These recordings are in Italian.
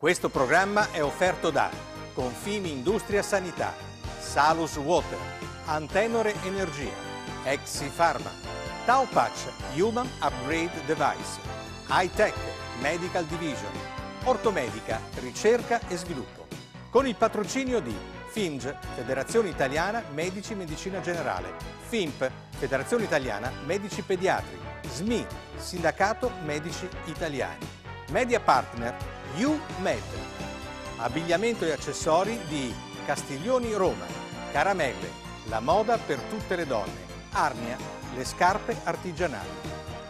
Questo programma è offerto da Confini Industria Sanità, Salus Water, Antenore Energia, Exi Pharma, Tau Patch Human Upgrade Device, Hightech Medical Division, Ortomedica Ricerca e Sviluppo, con il patrocinio di FIMG, Federazione Italiana Medici Medicina Generale, FIMP, Federazione Italiana Medici Pediatri, SMI, Sindacato Medici Italiani, Media Partner, UMed. Abbigliamento e accessori di Castiglioni Roma, caramelle, la moda per tutte le donne, Arnia, le scarpe artigianali.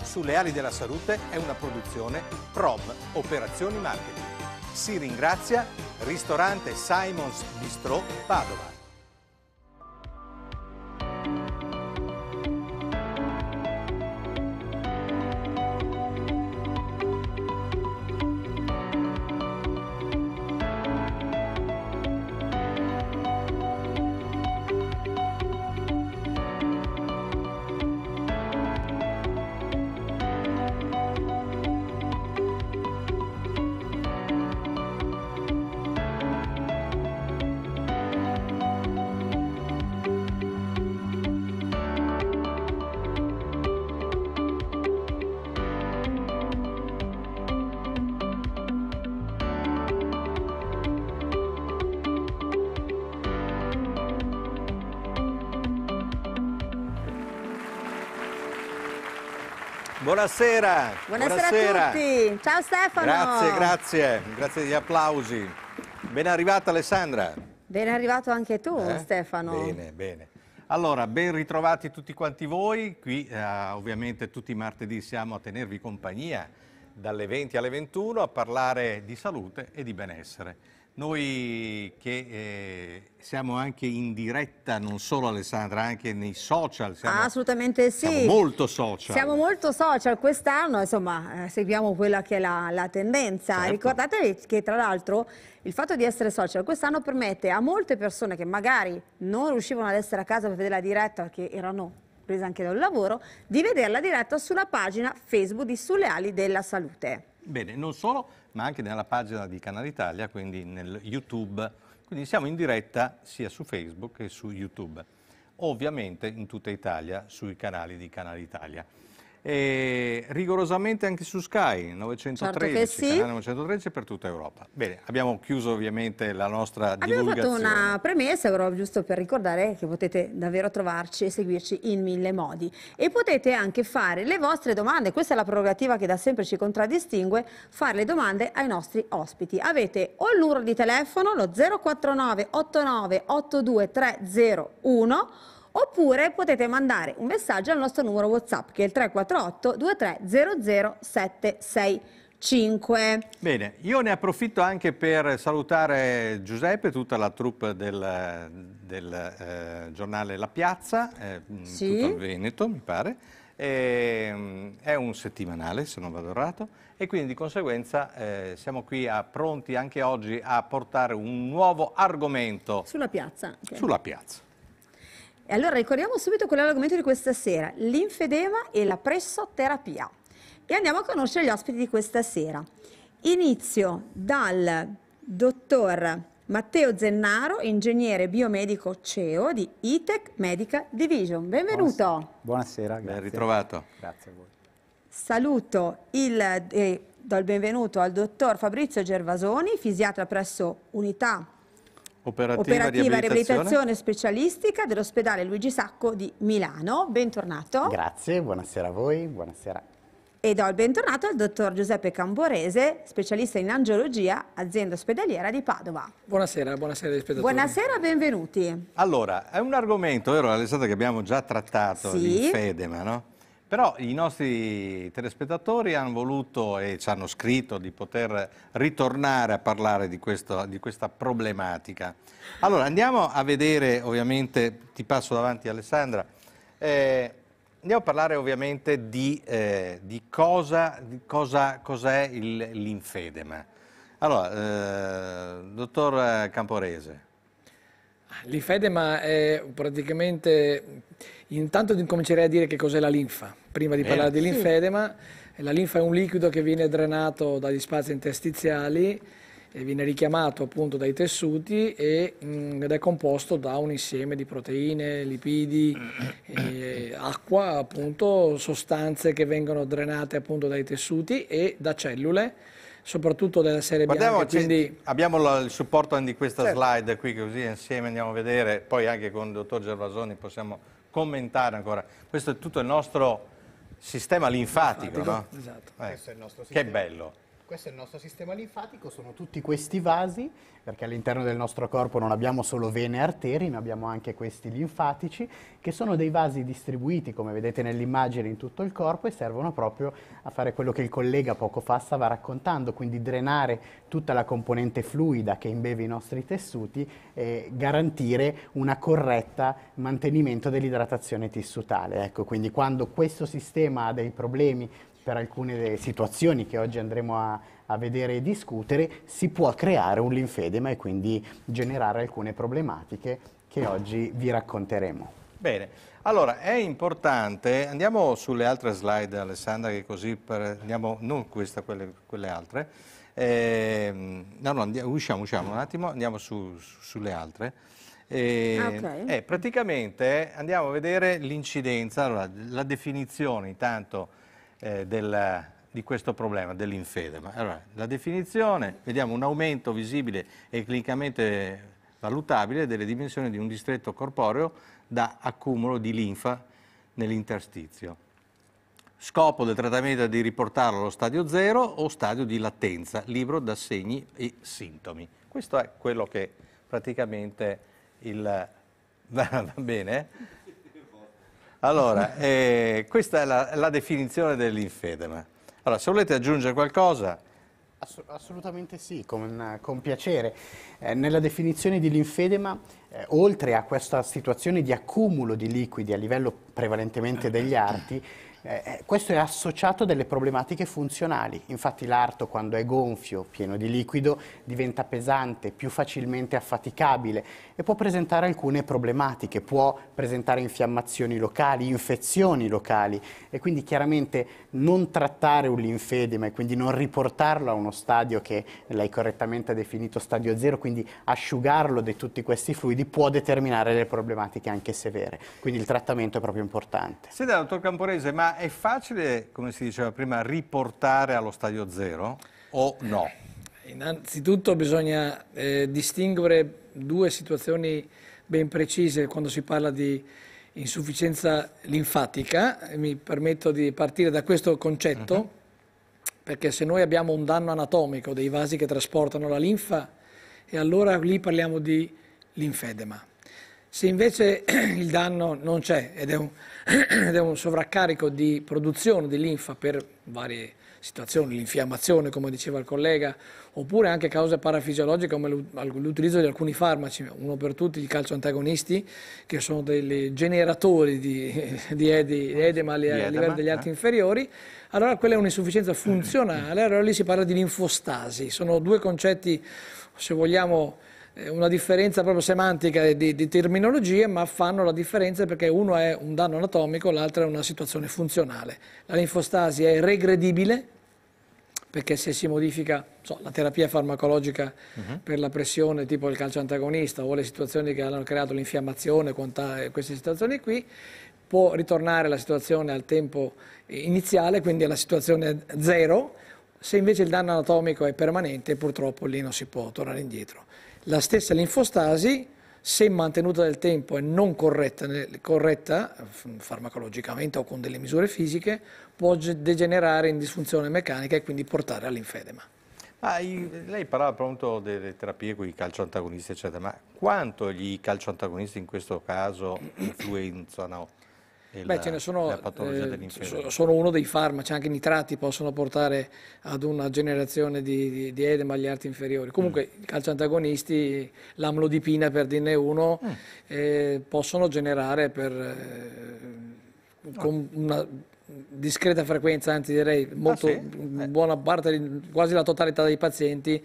Sulle ali della salute è una produzione Prom Operazioni Marketing. Si ringrazia ristorante Simons Bistro Padova. Buonasera. Buonasera. Buonasera. a tutti. Ciao Stefano. Grazie, grazie. Grazie degli applausi. Ben arrivata Alessandra. Ben arrivato anche tu eh? Stefano. Bene, bene. Allora, ben ritrovati tutti quanti voi. Qui eh, ovviamente tutti i martedì siamo a tenervi compagnia dalle 20 alle 21 a parlare di salute e di benessere. Noi che eh, siamo anche in diretta, non solo Alessandra, anche nei social. Siamo, Assolutamente sì. Siamo molto social. Siamo molto social quest'anno, insomma, eh, seguiamo quella che è la, la tendenza. Certo. Ricordate che tra l'altro il fatto di essere social quest'anno permette a molte persone che magari non riuscivano ad essere a casa per vedere la diretta, perché erano prese anche dal lavoro, di vederla diretta sulla pagina Facebook di Sulle Ali della Salute. Bene, non solo ma anche nella pagina di Canale Italia, quindi nel YouTube. Quindi siamo in diretta sia su Facebook che su YouTube. Ovviamente in tutta Italia, sui canali di Canale Italia e rigorosamente anche su Sky 913, certo sì. 913 per tutta Europa. Bene, abbiamo chiuso ovviamente la nostra abbiamo divulgazione. Abbiamo fatto una premessa però giusto per ricordare che potete davvero trovarci e seguirci in mille modi e potete anche fare le vostre domande, questa è la prerogativa che da sempre ci contraddistingue, fare le domande ai nostri ospiti. Avete o il di telefono lo 049 89 82 301 oppure potete mandare un messaggio al nostro numero WhatsApp che è il 348 2300 765. Bene, io ne approfitto anche per salutare Giuseppe e tutta la troupe del, del eh, giornale La Piazza, eh, mm, sì. tutto il Veneto mi pare, e, ehm, è un settimanale se non vado errato e quindi di conseguenza eh, siamo qui a, pronti anche oggi a portare un nuovo argomento. Sulla piazza. Okay. Sulla piazza. E allora ricordiamo subito qual è l'argomento di questa sera, l'infedema e la pressoterapia. E andiamo a conoscere gli ospiti di questa sera. Inizio dal dottor Matteo Zennaro, ingegnere biomedico CEO di ITEC Medical Division. Benvenuto. Buonasera, grazie. Ben ritrovato. Grazie a voi. Saluto il... Eh, do il benvenuto al dottor Fabrizio Gervasoni, fisiatra presso Unità operativa, operativa riabilitazione. riabilitazione specialistica dell'ospedale Luigi Sacco di Milano. Bentornato. Grazie, buonasera a voi, buonasera. E do il bentornato al dottor Giuseppe Camborese, specialista in angiologia, azienda ospedaliera di Padova. Buonasera, buonasera agli spettatori. Buonasera, benvenuti. Allora, è un argomento, vero Alessandro, che abbiamo già trattato, sì. l'infedema, no? Però i nostri telespettatori hanno voluto e ci hanno scritto di poter ritornare a parlare di, questo, di questa problematica. Allora andiamo a vedere, ovviamente, ti passo davanti Alessandra, eh, andiamo a parlare ovviamente di, eh, di cosa, di cosa, cosa è l'infedema. Allora, eh, dottor Camporese. Linfedema è eh, praticamente, intanto comincerei a dire che cos'è la linfa, prima di eh, parlare eh, di linfedema, sì. la linfa è un liquido che viene drenato dagli spazi interstiziali e viene richiamato appunto dai tessuti e, mh, mm, ed è composto da un insieme di proteine, lipidi, acqua, appunto, sostanze che vengono drenate appunto dai tessuti e da cellule soprattutto della serie B. Quindi... Abbiamo la, il supporto di questa certo. slide qui, così insieme andiamo a vedere, poi anche con il dottor Gervasoni possiamo commentare ancora. Questo è tutto il nostro sistema linfatico, linfatico. No? Esatto. Eh, che bello. Questo è il nostro sistema linfatico, sono tutti questi vasi, perché all'interno del nostro corpo non abbiamo solo vene e arterie, ma abbiamo anche questi linfatici, che sono dei vasi distribuiti, come vedete nell'immagine, in tutto il corpo e servono proprio a fare quello che il collega poco fa stava raccontando, quindi drenare tutta la componente fluida che imbeve i nostri tessuti e garantire una corretta mantenimento dell'idratazione tissutale. Ecco, quindi quando questo sistema ha dei problemi per alcune delle situazioni che oggi andremo a, a vedere e discutere, si può creare un linfedema e quindi generare alcune problematiche che oggi vi racconteremo. Bene, allora è importante, andiamo sulle altre slide Alessandra che così per, andiamo, non questa, quelle, quelle altre, eh, no, no, andiamo, usciamo, usciamo un attimo, andiamo su, su, sulle altre. E, ehm, ah, okay. eh, praticamente andiamo a vedere l'incidenza, allora, la definizione intanto eh, del, di questo problema dell'infede. Allora, la definizione, vediamo un aumento visibile e clinicamente valutabile delle dimensioni di un distretto corporeo da accumulo di linfa nell'interstizio. Scopo del trattamento è di riportarlo allo stadio 0 o stadio di latenza, libro da segni e sintomi. Questo è quello che praticamente il... va bene? Allora, eh, questa è la, la definizione dell'infedema. Allora, se volete aggiungere qualcosa... Assolutamente sì, con, con piacere. Eh, nella definizione di linfedema, eh, oltre a questa situazione di accumulo di liquidi a livello prevalentemente degli arti, eh, eh, questo è associato a delle problematiche funzionali, infatti l'arto quando è gonfio, pieno di liquido, diventa pesante, più facilmente affaticabile e può presentare alcune problematiche, può presentare infiammazioni locali, infezioni locali e quindi chiaramente non trattare un linfedema e quindi non riportarlo a uno stadio che lei correttamente ha definito stadio zero, quindi asciugarlo di tutti questi fluidi può determinare delle problematiche anche severe. Quindi il trattamento è proprio importante. Sì, dottor Camporese, ma è facile, come si diceva prima, riportare allo stadio zero o no? Innanzitutto bisogna eh, distinguere due situazioni ben precise quando si parla di insufficienza linfatica, mi permetto di partire da questo concetto, uh mhm. -huh. perché se noi abbiamo un danno anatomico dei vasi che trasportano la linfa, e allora lì parliamo di linfedema. Se invece il danno non c'è ed, ed, è un sovraccarico di produzione di linfa per varie situazioni, l'infiammazione come diceva il collega, oppure anche cause parafisiologiche come l'utilizzo di alcuni farmaci, uno per tutti i calcioantagonisti che sono dei generatori di, di, edema a livello degli eh. atti inferiori, allora quella è un'insufficienza funzionale, allora lì si parla di linfostasi, sono due concetti se vogliamo una differenza proprio semantica di, di terminologie, ma fanno la differenza perché uno è un danno anatomico, l'altro è una situazione funzionale. La linfostasi è regredibile, perché se si modifica so, la terapia farmacologica uh mhm. -huh. per la pressione, tipo il calcio antagonista, o le situazioni che hanno creato l'infiammazione, queste situazioni qui, può ritornare la situazione al tempo iniziale, quindi alla situazione zero, se invece il danno anatomico è permanente, purtroppo lì non si può tornare indietro. La stessa linfostasi, se mantenuta nel tempo e non corretta, corretta farmacologicamente o con delle misure fisiche, può degenerare in disfunzione meccanica e quindi portare all'infedema. Ah, lei parlava appunto delle terapie con i calcioantagonisti, eccetera, ma quanto gli calcioantagonisti in questo caso influenzano e Beh, ce ne sono, eh, sono uno dei farmaci, anche i nitrati possono portare ad una generazione di, di, di edema agli arti inferiori. Comunque mm. calcio antagonisti, l'amlodipina per dirne uno, mm. eh, possono generare per, eh, con una discreta frequenza, anzi direi ah, molto ah, sì? buona parte, quasi la totalità dei pazienti,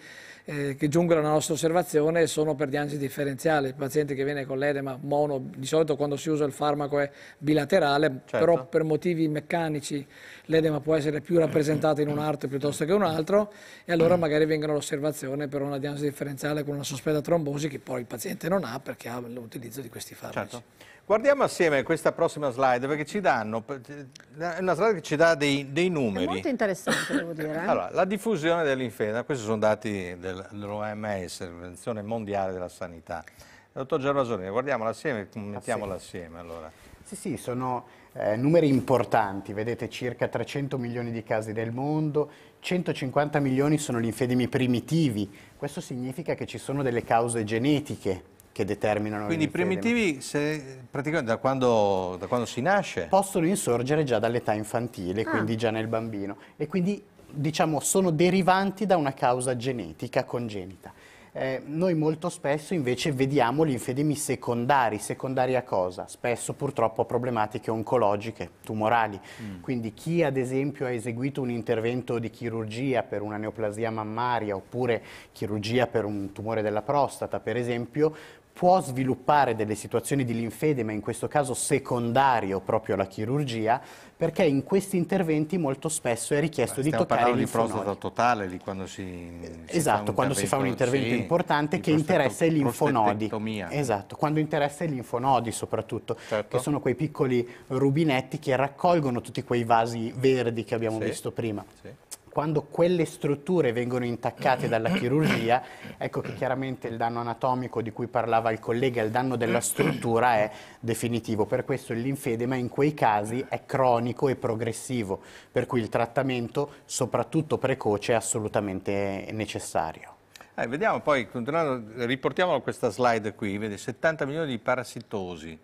eh, che giungono alla nostra osservazione sono per diagnosi differenziale. Il paziente che viene con l'edema mono, di solito quando si usa il farmaco è bilaterale, certo. però per motivi meccanici l'edema può essere più rappresentato in un arto piuttosto che in un altro e allora magari vengono all'osservazione per una diagnosi differenziale con una sospetta trombosi che poi il paziente non ha perché ha l'utilizzo di questi farmaci. Certo. Guardiamo assieme questa prossima slide perché ci danno, è una slide che ci dà dei, dei numeri. È molto interessante, devo dire. Eh? Allora, la diffusione dell'infezione, questi sono dati dell'OMS, l'Organizzazione Mondiale della Sanità. Dottor Gervasoni, guardiamola assieme e commentiamola ah, assieme. Allora. Sì, sì, sono eh, numeri importanti, vedete circa 300 milioni di casi nel mondo, 150 milioni sono gli infedemi primitivi, questo significa che ci sono delle cause genetiche che determinano Quindi i primitivi se, praticamente da quando, da quando, si nasce? Possono insorgere già dall'età infantile, ah. quindi già nel bambino e quindi diciamo sono derivanti da una causa genetica congenita. Eh, noi molto spesso invece vediamo gli infedemi secondari, secondari a cosa? Spesso purtroppo a problematiche oncologiche, tumorali. Mm. Quindi chi ad esempio ha eseguito un intervento di chirurgia per una neoplasia mammaria oppure chirurgia per un tumore della prostata, per esempio, può sviluppare delle situazioni di linfedema, in questo caso secondario proprio alla chirurgia, perché in questi interventi molto spesso è richiesto di toccare i linfonodi. Stiamo parlando di prostata totale, lì quando si, si Esatto, quando si fa un intervento sì, importante che interessa i linfonodi. Esatto, quando interessa i linfonodi soprattutto, certo. che sono quei piccoli rubinetti che raccolgono tutti quei vasi verdi che abbiamo sì. visto prima. Sì quando quelle strutture vengono intaccate dalla chirurgia, ecco che chiaramente il danno anatomico di cui parlava il collega, il danno della struttura è definitivo. Per questo l'infedema in quei casi è cronico e progressivo, per cui il trattamento, soprattutto precoce, è assolutamente necessario. Eh, vediamo poi, riportiamo questa slide qui, vede 70 milioni di parassitosi.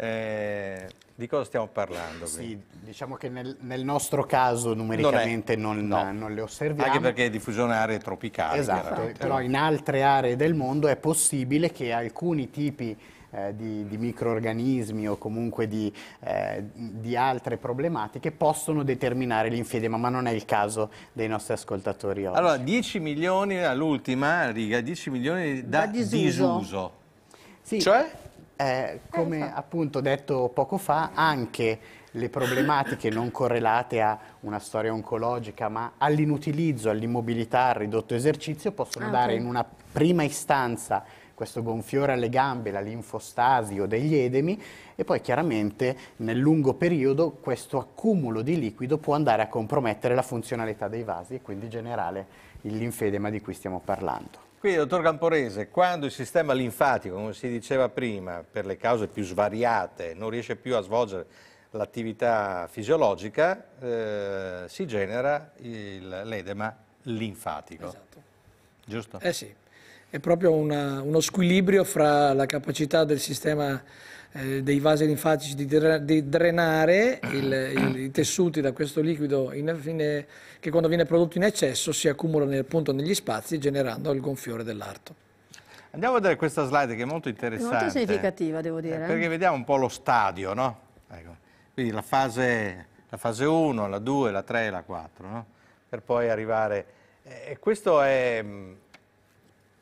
Eh, di cosa stiamo parlando? Quindi? Sì, diciamo che nel, nel nostro caso numericamente non, è, non, no. non, le osserviamo. Anche perché è diffusione aree tropicali. Esatto, però in altre aree del mondo è possibile che alcuni tipi eh, di, di, microorganismi o comunque di, eh, di, altre problematiche possono determinare l'infedema, ma non è il caso dei nostri ascoltatori oggi. Allora, 10 milioni, all'ultima riga, 10 milioni da, da disuso. disuso. Sì. Cioè? eh, come appunto detto poco fa, anche le problematiche non correlate a una storia oncologica, ma all'inutilizzo, all'immobilità, al ridotto esercizio, possono ah, dare in una prima istanza questo gonfiore alle gambe, la linfostasi o degli edemi e poi chiaramente nel lungo periodo questo accumulo di liquido può andare a compromettere la funzionalità dei vasi e quindi generare il linfedema di cui stiamo parlando. Quindi, dottor Camporese, quando il sistema linfatico, come si diceva prima, per le cause più svariate, non riesce più a svolgere l'attività fisiologica, eh, si genera l'edema linfatico. Esatto. Giusto? Eh sì, è proprio una, uno squilibrio fra la capacità del sistema eh, dei vasi linfatici di, dre, di drenare il, il, i tessuti da questo liquido in, in, che quando viene prodotto in eccesso si accumula nel, appunto negli spazi generando il gonfiore dell'arto. Andiamo a vedere questa slide che è molto interessante. È molto significativa, devo dire. Eh, eh, perché vediamo un po' lo stadio, no? Ecco. Quindi la fase, la fase, 1, la 2, la 3 e la 4, no? Per poi arrivare... Eh, e questo è... Mm,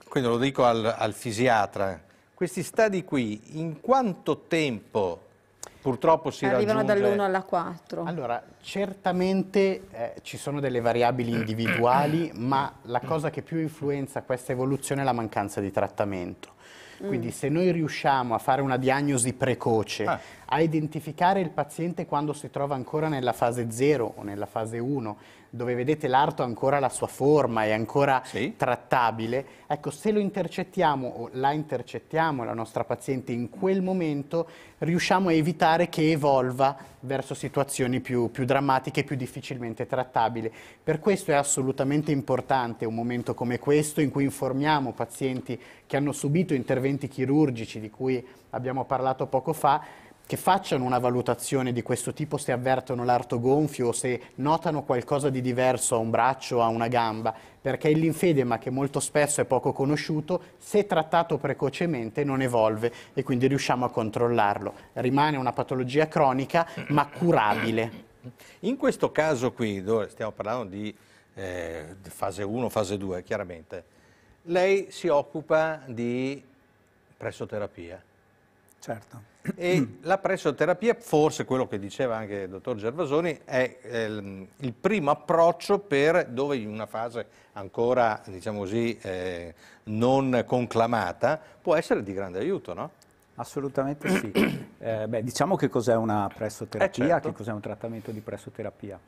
quindi lo dico al, al fisiatra, questi stadi qui in quanto tempo purtroppo si Arrivano raggiunge... dall'1 alla 4. Allora, certamente eh, ci sono delle variabili individuali, ma la cosa che più influenza questa evoluzione è la mancanza di trattamento. Mm. Quindi mm. se noi riusciamo a fare una diagnosi precoce, ah. a identificare il paziente quando si trova ancora nella fase 0 o nella fase 1 dove vedete l'arto ancora la sua forma, è ancora sì. trattabile, ecco se lo intercettiamo o la intercettiamo la nostra paziente in quel momento, riusciamo a evitare che evolva verso situazioni più, più drammatiche, più difficilmente trattabili. Per questo è assolutamente importante un momento come questo in cui informiamo pazienti che hanno subito interventi chirurgici di cui abbiamo parlato poco fa, che facciano una valutazione di questo tipo se avvertono l'arto gonfio o se notano qualcosa di diverso a un braccio o a una gamba, perché il linfedema, che molto spesso è poco conosciuto, se trattato precocemente non evolve e quindi riusciamo a controllarlo. Rimane una patologia cronica ma curabile. In questo caso qui, dove stiamo parlando di eh, fase 1, fase 2 chiaramente, lei si occupa di pressoterapia. Certo. E la pressoterapia, forse quello che diceva anche il dottor Gervasoni, è ehm, il primo approccio per dove in una fase ancora, diciamo così, eh, non conclamata, può essere di grande aiuto, no? Assolutamente sì. Eh, beh, diciamo che cos'è una eh, pressoterapia, eh certo. che cos'è un trattamento di pressoterapia.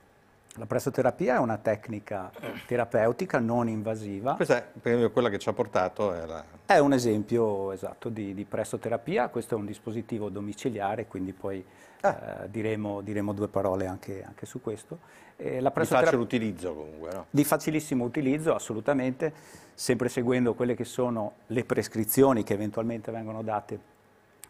La pressoterapia è una tecnica terapeutica non invasiva. Questa è quella che ci ha portato. È, la... è un esempio esatto di, di, pressoterapia, questo è un dispositivo domiciliare, quindi poi ah. eh, diremo, diremo, due parole anche, anche su questo. Eh, la pressoterapia... Di facile utilizzo comunque, no? Di facilissimo utilizzo, assolutamente, sempre seguendo quelle che sono le prescrizioni che eventualmente vengono date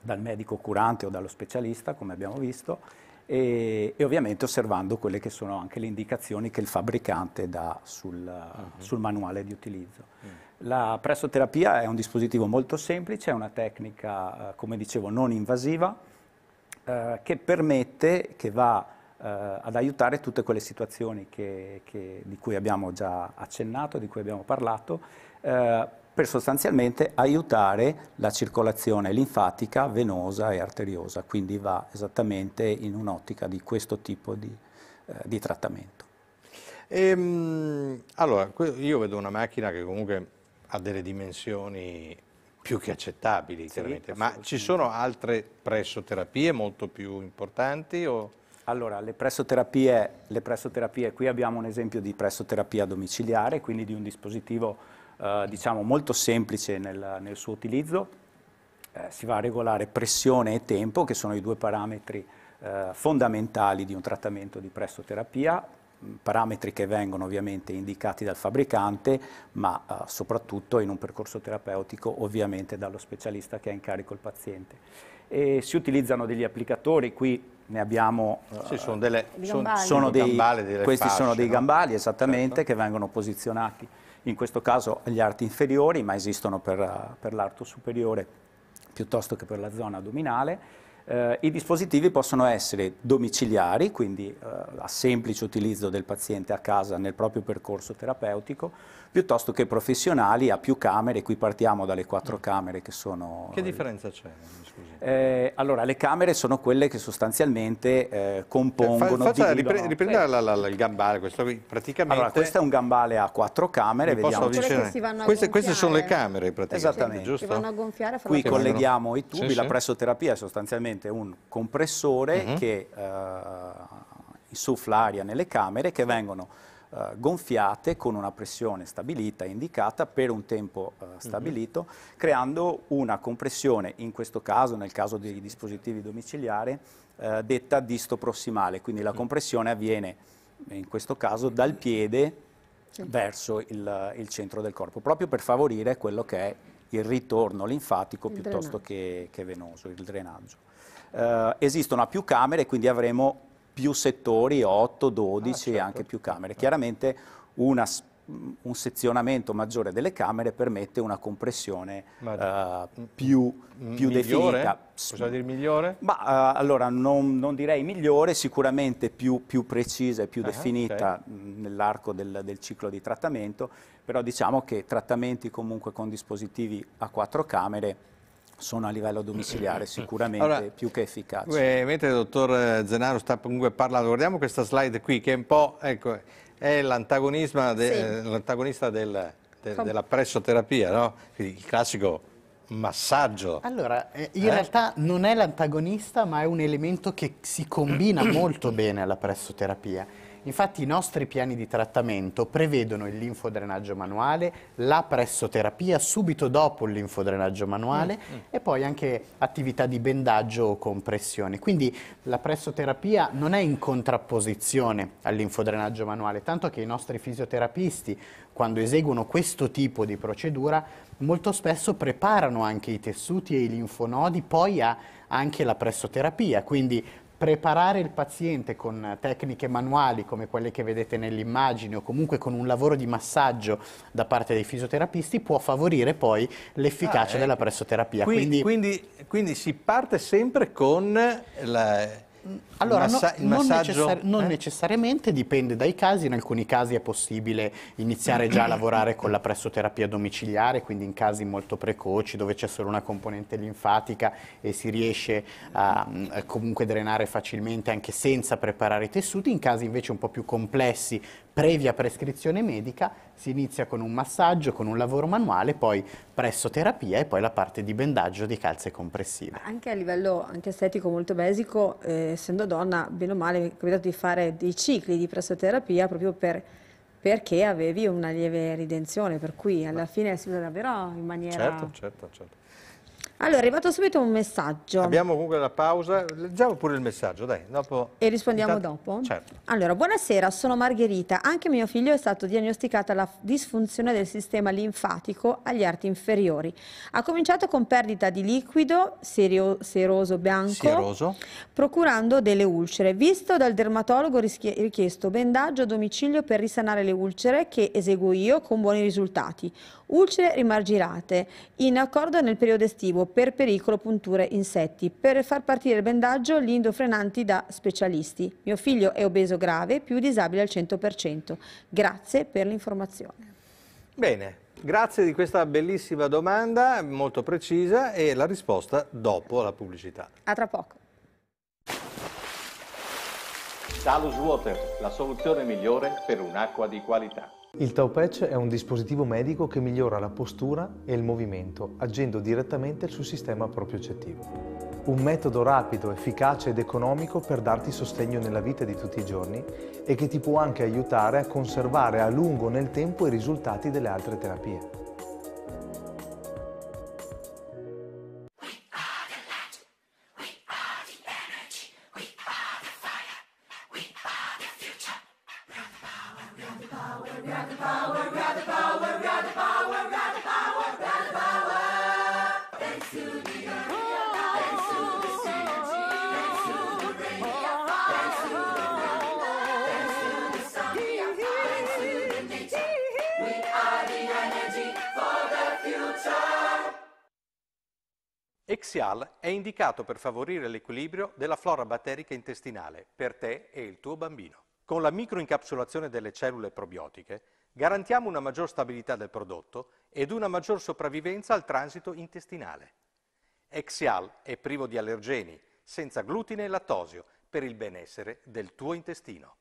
dal medico curante o dallo specialista, come abbiamo visto, e, e, ovviamente osservando quelle che sono anche le indicazioni che il fabbricante dà sul, uh-huh. sul manuale di utilizzo. Uh-huh. La pressoterapia è un dispositivo molto semplice, è una tecnica, eh, come dicevo, non invasiva, eh, che permette, che va eh, ad aiutare tutte quelle situazioni che, che, di cui abbiamo già accennato, di cui abbiamo parlato, eh, per sostanzialmente aiutare la circolazione linfatica, venosa e arteriosa, quindi va esattamente in un'ottica di questo tipo di, eh, di trattamento. Ehm, allora, io vedo una macchina che comunque ha delle dimensioni più che accettabili, sì, ma ci sono altre pressoterapie molto più importanti? O? Allora, le pressoterapie, le pressoterapie, qui abbiamo un esempio di pressoterapia domiciliare, quindi di un dispositivo eh, diciamo molto semplice nel, nel suo utilizzo, eh, si va a regolare pressione e tempo, che sono i due parametri eh, fondamentali di un trattamento di prestoterapia, mm, parametri che vengono ovviamente indicati dal fabbricante, ma eh, soprattutto in un percorso terapeutico ovviamente dallo specialista che ha in carico il paziente. E si utilizzano degli applicatori, qui ne abbiamo... Eh, sì, eh, sono delle sono, sono dei, gambali, delle questi fasce, sono dei no? gambali esattamente certo. che vengono posizionati in questo caso agli arti inferiori, ma esistono per, per l'arto superiore piuttosto che per la zona addominale eh, I dispositivi possono essere domiciliari, quindi eh, a semplice utilizzo del paziente a casa nel proprio percorso terapeutico, piuttosto che professionali a più camere, qui partiamo dalle quattro mm. camere che sono... Che differenza c'è? Eh, allora, le camere sono quelle che sostanzialmente eh, compongono... Eh, fa, fatta, dividono... riprenda la, la, la, il gambale, questo qui, praticamente... Allora, questo è un gambale a quattro camere, vediamo... Queste, queste, sono le camere, praticamente, Esattamente. giusto? Qui colleghiamo i tubi, sì, la pressoterapia è sostanzialmente sostanzialmente un compressore uh mhm. -huh. che eh, insuffla aria nelle camere che vengono Uh, gonfiate con una pressione stabilita indicata per un tempo uh, stabilito, uh -huh. creando una compressione, in questo caso, nel caso dei dispositivi domiciliari, detta distoprossimale, quindi la compressione avviene in questo caso dal piede sì. verso il, il, centro del corpo, proprio per favorire quello che è il ritorno linfatico il piuttosto che, che venoso, il drenaggio eh, esistono a più camere, quindi avremo più settori, 8, 12 ah, certo. anche più camere. Eh. Chiaramente una un sezionamento maggiore delle camere permette una compressione uh, più, più definita. Possiamo dire migliore? Ma, uh, allora, non, non, direi migliore, sicuramente più, più precisa e più uh ah, -huh, definita okay. nell'arco del, del, ciclo di trattamento, però diciamo che trattamenti comunque con dispositivi a quattro camere sono a livello domiciliare sicuramente allora, più che efficaci. Eh, mentre il dottor eh, Zenaro sta comunque parlando, guardiamo questa slide qui che è un po', ecco, è l'antagonista de, sì. Eh, del, de, della pressoterapia, no? il classico massaggio. Allora, eh, in eh? realtà non è l'antagonista ma è un elemento che si combina molto bene alla pressoterapia Infatti i nostri piani di trattamento prevedono il linfodrenaggio manuale, la pressoterapia subito dopo il linfodrenaggio manuale mm, mm. e poi anche attività di bendaggio o compressione. Quindi la pressoterapia non è in contrapposizione al linfodrenaggio manuale, tanto che i nostri fisioterapisti quando eseguono questo tipo di procedura molto spesso preparano anche i tessuti e i linfonodi poi a anche la pressoterapia, quindi preparare il paziente con tecniche manuali come quelle che vedete nell'immagine o comunque con un lavoro di massaggio da parte dei fisioterapisti può favorire poi l'efficacia ah, eh. della pressoterapia. Quindi, quindi, quindi, quindi si parte sempre con la allora, massa no, non, necessari non eh? necessariamente dipende dai casi, in alcuni casi è possibile iniziare già a lavorare con la pressoterapia domiciliare, quindi in casi molto precoci dove c'è solo una componente linfatica e si riesce a comunque drenare facilmente anche senza preparare i tessuti, in casi invece un po' più complessi previa prescrizione medica si inizia con un massaggio, con un lavoro manuale, poi pressoterapia e poi la parte di bendaggio di calze compressive. Anche a livello anche estetico molto basico, eh, essendo donna, bene o male, mi è capitato di fare dei cicli di pressoterapia proprio per, perché avevi una lieve ridenzione, per cui alla fine si usa davvero in maniera... Certo, certo, certo. Allora, è arrivato subito un messaggio. Abbiamo comunque la pausa, leggiamo pure il messaggio, dai. Dopo... E rispondiamo Intanto... dopo? Certo. Allora, buonasera, sono Margherita. Anche mio figlio è stato diagnosticato la disfunzione del sistema linfatico agli arti inferiori. Ha cominciato con perdita di liquido serio, seroso bianco, Sieroso. procurando delle ulcere. Visto dal dermatologo richiesto bendaggio a domicilio per risanare le ulcere che eseguo io con buoni risultati. Ulcere rimargirate, in accordo nel periodo estivo, per pericolo punture insetti, per far partire il bendaggio gli indofrenanti da specialisti. Mio figlio è obeso grave, più disabile al 100%. Grazie per l'informazione. Bene, grazie di questa bellissima domanda, molto precisa, e la risposta dopo la pubblicità. A tra poco. Salus Water, la soluzione migliore per un'acqua di qualità. Il Tau Patch è un dispositivo medico che migliora la postura e il movimento, agendo direttamente sul sistema propriocettivo. Un metodo rapido, efficace ed economico per darti sostegno nella vita di tutti i giorni e che ti può anche aiutare a conservare a lungo nel tempo i risultati delle altre terapie. Exial è indicato per favorire l'equilibrio della flora batterica intestinale per te e il tuo bambino. Con la microincapsulazione delle cellule probiotiche garantiamo una maggior stabilità del prodotto ed una maggior sopravvivenza al transito intestinale. Exial è privo di allergeni, senza glutine e lattosio, per il benessere del tuo intestino.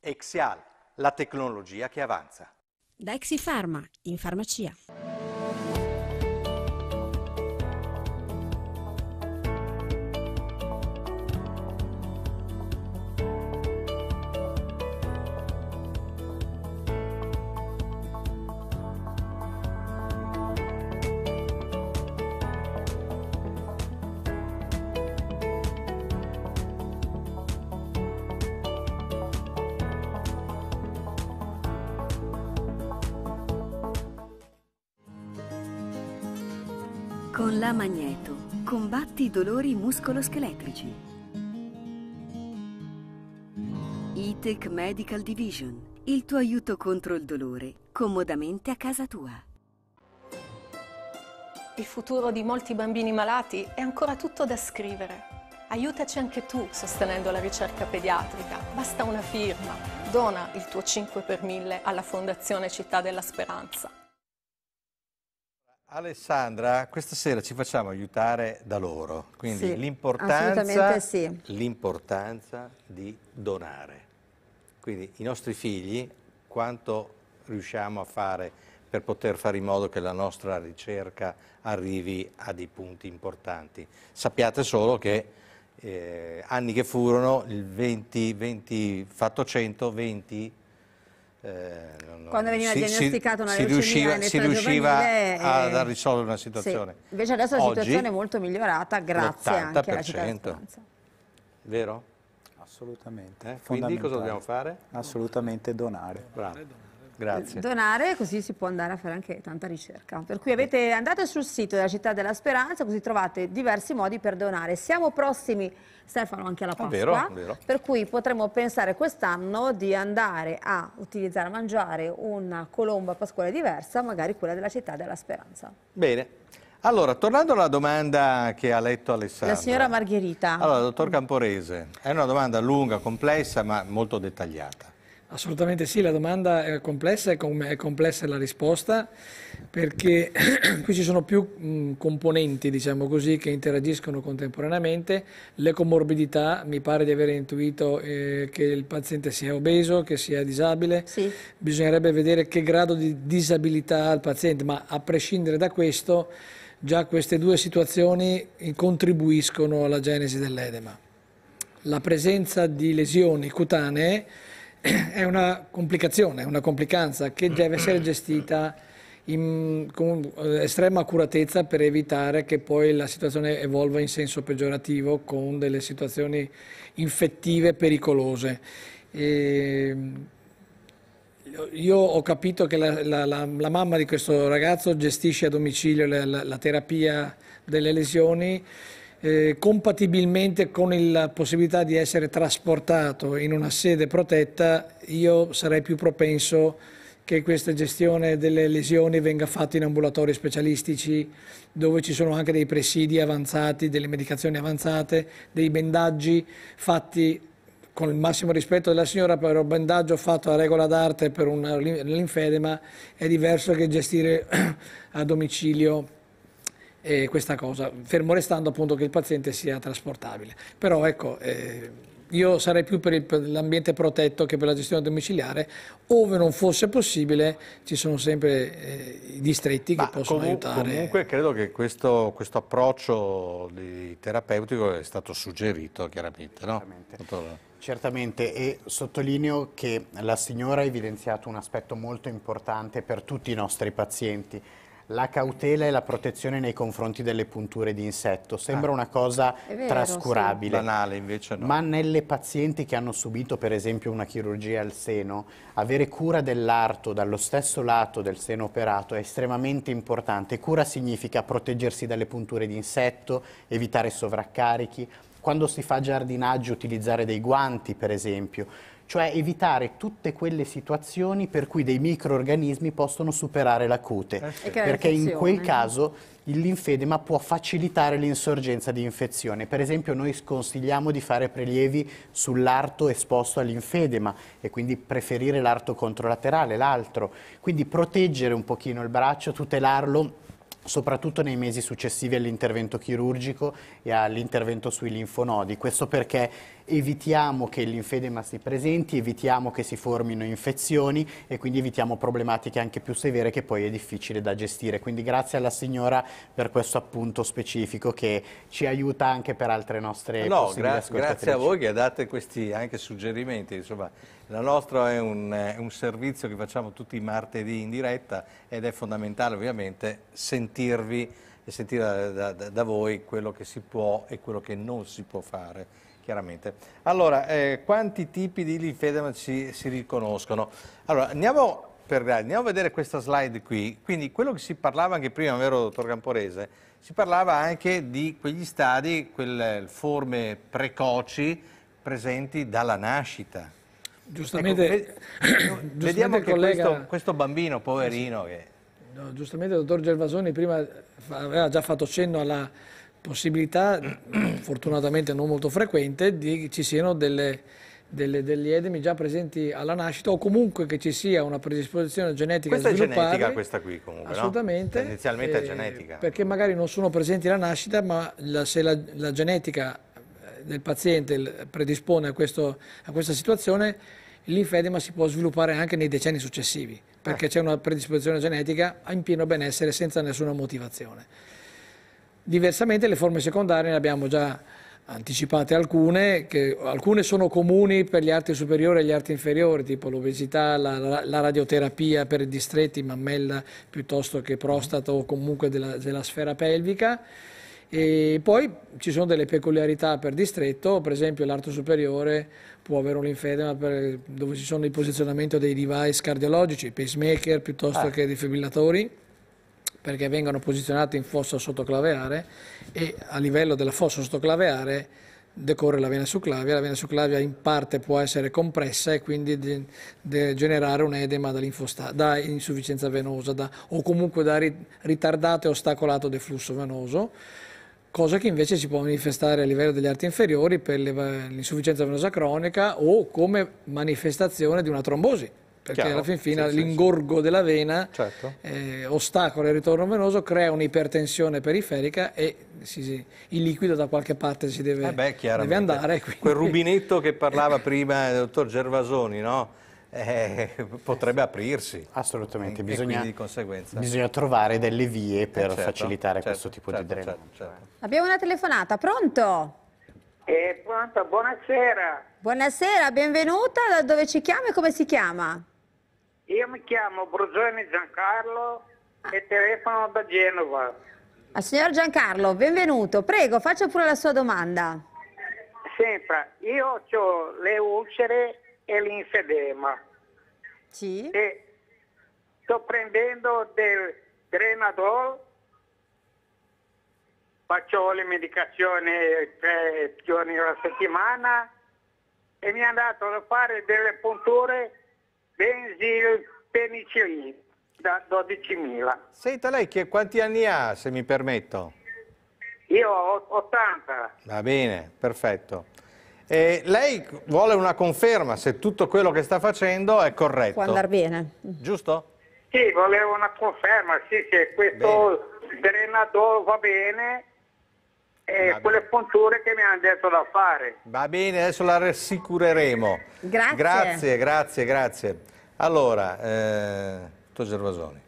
Exial, la tecnologia che avanza. Da Exifarma, in farmacia. Con la Magneto combatti i dolori muscoloscheletrici. ITEC Medical Division, il tuo aiuto contro il dolore, comodamente a casa tua. Il futuro di molti bambini malati è ancora tutto da scrivere. Aiutaci anche tu sostenendo la ricerca pediatrica. Basta una firma. Dona il tuo 5 per 1000 alla Fondazione Città della Speranza. Alessandra, questa sera ci facciamo aiutare da loro, quindi sì, l'importanza, sì. l'importanza di donare. Quindi i nostri figli, quanto riusciamo a fare per poter fare in modo che la nostra ricerca arrivi a dei punti importanti. Sappiate solo che eh, anni che furono, il 20, 20 fatto 120 eh, non, Quando veniva si, diagnosticato una si si riusciva a, e... Eh, risolvere una situazione. Sì. Invece adesso la Oggi, situazione è molto migliorata grazie anche alla città Vero? Assolutamente. Eh? Quindi cosa dobbiamo fare? Assolutamente donare. Bravo. Grazie. donare, così si può andare a fare anche tanta ricerca. Per cui avete, andate sul sito della Città della Speranza, così trovate diversi modi per donare. Siamo prossimi, Stefano, anche alla Pasqua, vero, è vero. per cui potremmo pensare quest'anno di andare a utilizzare, a mangiare una colomba pasquale diversa, magari quella della Città della Speranza. Bene. Allora, tornando alla domanda che ha letto Alessandro. La signora Margherita. Allora, dottor Camporese, è una domanda lunga, complessa, ma molto dettagliata. Assolutamente sì, la domanda è complessa e com complessa la risposta perché qui ci sono più mh, componenti diciamo così, che interagiscono contemporaneamente. Le comorbidità, mi pare di aver intuito eh, che il paziente sia obeso, che sia disabile, sì. bisognerebbe vedere che grado di disabilità ha il paziente, ma a prescindere da questo già queste due situazioni eh, contribuiscono alla genesi dell'edema. La presenza di lesioni cutanee è una complicazione, una complicanza che deve essere gestita in, con estrema accuratezza per evitare che poi la situazione evolva in senso peggiorativo con delle situazioni infettive pericolose. E ehm, io ho capito che la, la, la, la, mamma di questo ragazzo gestisce a domicilio la terapia delle lesioni eh, compatibilmente con la possibilità di essere trasportato in una sede protetta, io sarei più propenso che questa gestione delle lesioni venga fatta in ambulatori specialistici dove ci sono anche dei presidi avanzati, delle medicazioni avanzate, dei bendaggi fatti con il massimo rispetto della signora, però un bendaggio fatto a regola d'arte per un linfedema è diverso che gestire a domicilio eh, questa cosa, fermo restando appunto che il paziente sia trasportabile. Però ecco, eh, io sarei più per l'ambiente protetto che per la gestione domiciliare, ove non fosse possibile ci sono sempre eh, i distretti che possono comu aiutare. Comunque credo che questo, questo approccio terapeutico è stato suggerito chiaramente, no? Certamente e sottolineo che la signora ha evidenziato un aspetto molto importante per tutti i nostri pazienti, la cautela e la protezione nei confronti delle punture di insetto. Sembra ah, una cosa vero, trascurabile. Sì. Banale invece no. Ma nelle pazienti che hanno subito per esempio una chirurgia al seno, avere cura dell'arto dallo stesso lato del seno operato è estremamente importante. Cura significa proteggersi dalle punture di insetto, evitare sovraccarichi, quando si fa giardinaggio utilizzare dei guanti per esempio cioè evitare tutte quelle situazioni per cui dei microorganismi possono superare la cute, eh perché in quel caso il linfedema può facilitare l'insorgenza di infezione. Per esempio noi sconsigliamo di fare prelievi sull'arto esposto all'infedema e quindi preferire l'arto controlaterale, l'altro. Quindi proteggere un pochino il braccio, tutelarlo soprattutto nei mesi successivi all'intervento chirurgico e all'intervento sui linfonodi. Questo perché evitiamo che l'infedema si presenti, evitiamo che si formino infezioni e quindi evitiamo problematiche anche più severe che poi è difficile da gestire. Quindi grazie alla signora per questo appunto specifico che ci aiuta anche per altre nostre no, gra grazie a voi che date questi anche suggerimenti, insomma la nostra è un, è un servizio che facciamo tutti i martedì in diretta ed è fondamentale ovviamente sentirvi e sentire da, da, da voi quello che si può e quello che non si può fare chiaramente. Allora, eh, quanti tipi di linfedema si, si riconoscono? Allora, andiamo, per, andiamo, a vedere questa slide qui. Quindi quello che si parlava anche prima, vero dottor Camporese, si parlava anche di quegli stadi, quelle eh, forme precoci presenti dalla nascita. Giustamente, ecco, giustamente vediamo che collega... questo, questo, bambino poverino... Che... No, giustamente dottor Gervasoni prima aveva già fatto cenno alla possibilità, fortunatamente non molto frequente, di ci siano delle, delle, degli edemi già presenti alla nascita o comunque che ci sia una predisposizione genetica questa è genetica questa qui comunque assolutamente no? inizialmente eh, è genetica perché magari non sono presenti alla nascita ma la, se la, la, genetica eh, del paziente predispone a, questo, a questa situazione l'infedema si può sviluppare anche nei decenni successivi perché eh. c'è una predisposizione genetica in pieno benessere senza nessuna motivazione Diversamente le forme secondarie ne abbiamo già anticipate alcune, che alcune sono comuni per gli arti superiori e gli arti inferiori, tipo l'obesità, la, la, radioterapia per i distretti, mammella piuttosto che prostata o comunque della, della sfera pelvica. E poi ci sono delle peculiarità per distretto, per esempio l'arto superiore può avere un linfedema dove ci sono il posizionamento dei device cardiologici, pacemaker piuttosto ah. che defibrillatori perché vengono posizionate in fossa sottoclaveare e a livello della fossa sottoclaveare decorre la vena succlavia, la vena succlavia in parte può essere compressa e quindi de, de generare un edema da insufficienza venosa da, o comunque da ri, ritardato e ostacolato deflusso venoso, cosa che invece si può manifestare a livello degli arti inferiori per l'insufficienza venosa cronica o come manifestazione di una trombosi perché Chiaro, alla fin fine sì, l'ingorgo sì. vena certo. eh, ostacola il ritorno venoso, crea un'ipertensione periferica e si, si, il liquido da qualche parte si deve, eh beh, deve andare. Quindi... Quel rubinetto che parlava prima il dottor Gervasoni, no? Eh, potrebbe aprirsi. Assolutamente, bisogna, bisogna, trovare delle vie eh, per eh certo, facilitare certo, questo tipo certo, di drenaggio. Certo, certo. Abbiamo una telefonata, pronto? Eh, pronto, buonasera. Buonasera, benvenuta, da dove ci chiama e come si chiama? Io mi chiamo Brugione Giancarlo e telefono da Genova. Al ah, signor Giancarlo, benvenuto. Prego, faccia pure la sua domanda. Sempre, io ho le ulcere e l'infedema. Sì. E sto prendendo del drenadol, faccio le medicazioni tre giorni alla settimana e mi è andato a fare delle punture benzil penicillin da 12.000. Senta lei che quanti anni ha, se mi permetto? Io ho 80. Va bene, perfetto. E lei vuole una conferma se tutto quello che sta facendo è corretto. Può andare bene. Giusto? Sì, volevo una conferma, sì, se questo bene. drenador va bene eh, quelle punture che mi hanno detto da fare. Va bene, adesso la rassicureremo. Grazie. Grazie, grazie, grazie. Allora, eh, Gervasoni.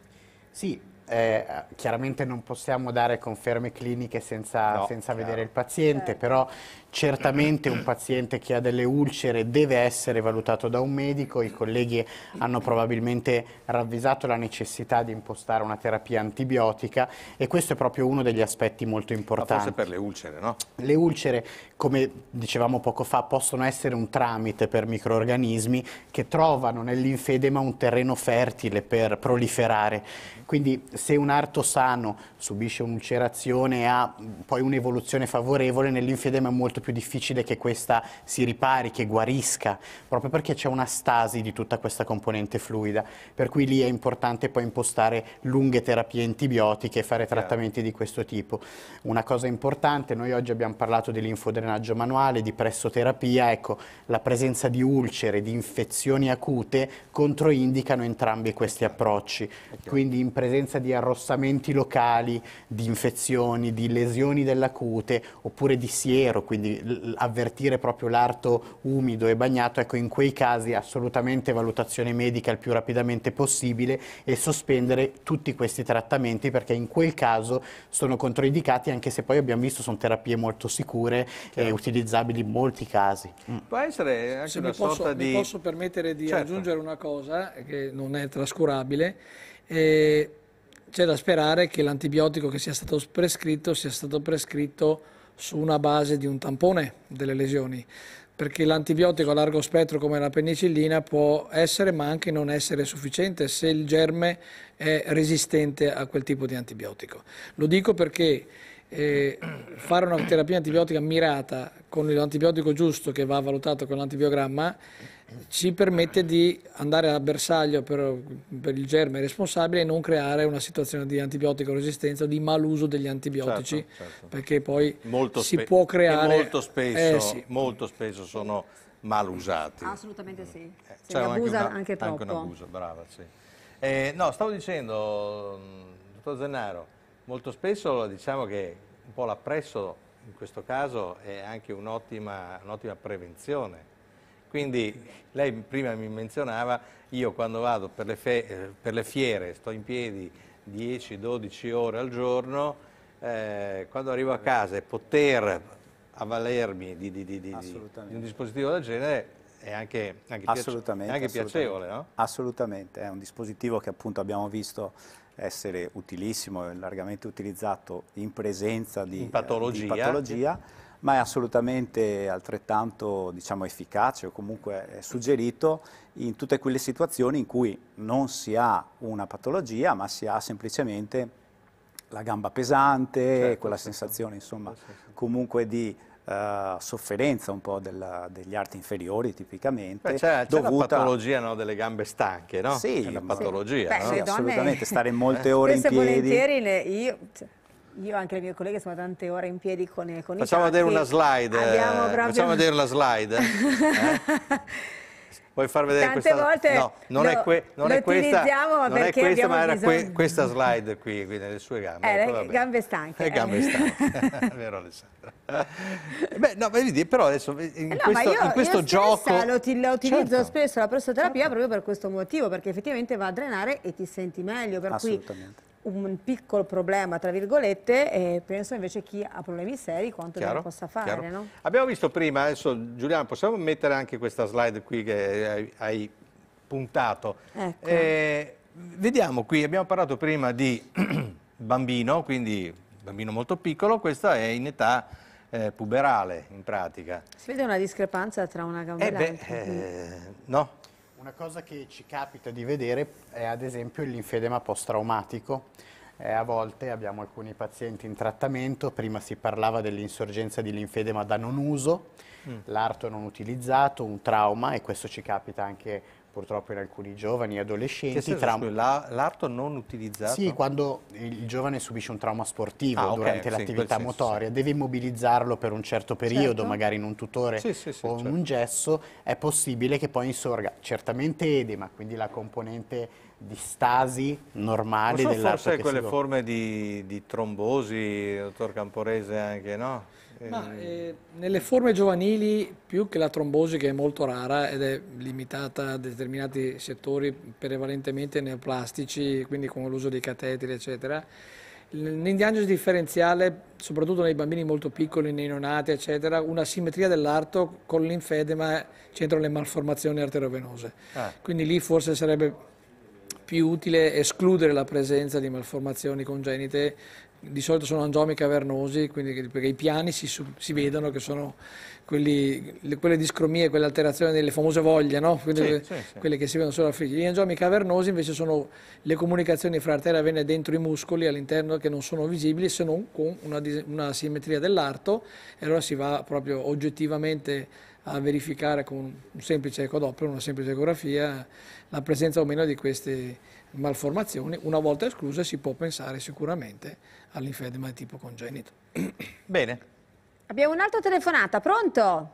Sì, eh, chiaramente non possiamo dare conferme cliniche senza, no, senza vedere il paziente, certo. però Certamente un paziente che ha delle ulcere deve essere valutato da un medico, i colleghi hanno probabilmente ravvisato la necessità di impostare una terapia antibiotica e questo è proprio uno degli aspetti molto importanti. Ma forse per le ulcere, no? Le ulcere, come dicevamo poco fa, possono essere un tramite per microorganismi che trovano nell'infedema un terreno fertile per proliferare. Quindi se un arto sano subisce un'ulcerazione e ha poi un'evoluzione favorevole, nell'infedema è molto molto più difficile che questa si ripari, che guarisca, proprio perché c'è una stasi di tutta questa componente fluida, per cui lì è importante poi impostare lunghe terapie antibiotiche e fare trattamenti di questo tipo. Una cosa importante, noi oggi abbiamo parlato di linfodrenaggio manuale, di pressoterapia, ecco, la presenza di ulcere, di infezioni acute controindicano entrambi questi approcci, quindi in presenza di arrossamenti locali, di infezioni, di lesioni della cute oppure di siero, quindi quindi avvertire proprio l'arto umido e bagnato, ecco in quei casi assolutamente valutazione medica il più rapidamente possibile e sospendere tutti questi trattamenti perché in quel caso sono controindicati anche se poi abbiamo visto sono terapie molto sicure e utilizzabili in molti casi. Mm. Può essere anche se una posso, sorta di... posso permettere di certo. aggiungere una cosa eh, che non è trascurabile. Eh, c'è da sperare che l'antibiotico che sia stato prescritto sia stato prescritto su una base di un tampone delle lesioni, perché l'antibiotico a largo spettro come la penicillina può essere ma anche non essere sufficiente se il germe è resistente a quel tipo di antibiotico. Lo dico perché eh, fare una terapia antibiotica mirata con l'antibiotico giusto che va valutato con l'antibiogramma ci permette di andare a bersaglio per, per, il germe responsabile e non creare una situazione di antibiotico resistenza, di maluso degli antibiotici, certo, certo. perché poi molto si può creare... Molto spesso, eh, sì. molto spesso sono mal usati. Assolutamente sì, eh, cioè, abusa anche, una, anche troppo. Anche un abuso, brava, sì. Eh, no, stavo dicendo, mm, dottor Zennaro, molto spesso diciamo che un po' l'appresso in questo caso è anche un'ottima un prevenzione quindi lei prima mi menzionava, io quando vado per le, eh, per le fiere sto in piedi 10-12 ore al giorno, eh, quando arrivo a casa e poter avvalermi di, di, di, di un dispositivo del genere è anche, anche, assolutamente, è anche piacevole, assolutamente. no? Assolutamente, è un dispositivo che appunto abbiamo visto essere utilissimo, largamente utilizzato in presenza di in patologia, eh, patologia ma è assolutamente altrettanto diciamo, efficace o comunque suggerito in tutte quelle situazioni in cui non si ha una patologia, ma si ha semplicemente la gamba pesante, certo, quella certo. sensazione insomma, certo. comunque di Uh, sofferenza un po' della, degli arti inferiori tipicamente. C'è dovuta... la patologia no, delle gambe stanche, no? Sì, è una patologia. Sì. No? Beh, no? Sì, assolutamente, stare molte ore in piedi. Volentieri ne... io cioè, io e anche le mie colleghe sono tante ore in piedi con, con Facciamo i vedere una slide. Eh, proprio... Facciamo vedere la slide. Eh? Vuoi far vedere Tante questa? volte no, non lo, è, que, non è questa, non è questa ma era que, questa slide qui, qui, nelle sue gambe. Eh, ecco, gambe stanche. Eh, gambe stanche, vero Alessandra? Beh, no, vedi, però adesso eh, in eh, no, questo, io, in questo gioco... Lo, lo utilizzo certo. spesso la prostoterapia certo. proprio per questo motivo, perché effettivamente va a drenare e ti senti meglio. Per cui un piccolo problema, tra virgolette, e penso invece chi ha problemi seri quanto chiaro, ne possa fare. No? Abbiamo visto prima, adesso Giuliano, possiamo mettere anche questa slide qui che hai, hai puntato. Ecco. Eh, vediamo qui, abbiamo parlato prima di bambino, quindi bambino molto piccolo, questa è in età eh, puberale in pratica. Si vede una discrepanza tra una eh gamba e, e l'altra? Eh, no. Una cosa che ci capita di vedere è ad esempio l'infedema post-traumatico. Eh, a volte abbiamo alcuni pazienti in trattamento, prima si parlava dell'insorgenza di linfedema da non uso, mm. l'arto non utilizzato, un trauma e questo ci capita anche purtroppo in alcuni giovani adolescenti. Senso, L'arto non utilizzato? Sì, quando il giovane subisce un trauma sportivo ah, durante okay, l'attività motoria, sì. deve immobilizzarlo per un certo periodo, certo. magari in un tutore sì, o in certo. un gesso, è possibile che poi insorga certamente edema, quindi la componente di stasi normale dell'arto. Forse quelle forme di, di trombosi, dottor Camporese anche, no? Ma, eh, eh, nelle forme giovanili, più che la trombosi che è molto rara ed è limitata a determinati settori prevalentemente neoplastici, quindi con l'uso dei catetri, eccetera, L'indiagnosi differenziale, soprattutto nei bambini molto piccoli, nei neonati, eccetera, una simmetria dell'arto con l'infedema c'entra le malformazioni arteriovenose. Ah. Quindi lì forse sarebbe più utile escludere la presenza di malformazioni congenite di solito sono angiomi cavernosi, quindi, perché i piani si, si, vedono che sono quelli, le, quelle discromie, quelle alterazioni delle famose voglie, no? sì, que, sì, sì. quelle che si vedono solo a figlia. Gli angiomi cavernosi invece sono le comunicazioni fra arteria e vene dentro i muscoli all'interno che non sono visibili se non con una, una simmetria dell'arto e allora si va proprio oggettivamente a verificare con un semplice ecodopper, una semplice ecografia, la presenza o meno di questi malformazioni, una volta escluse si può pensare sicuramente all'infedema di tipo congenito. Bene. Abbiamo un'altra telefonata, pronto?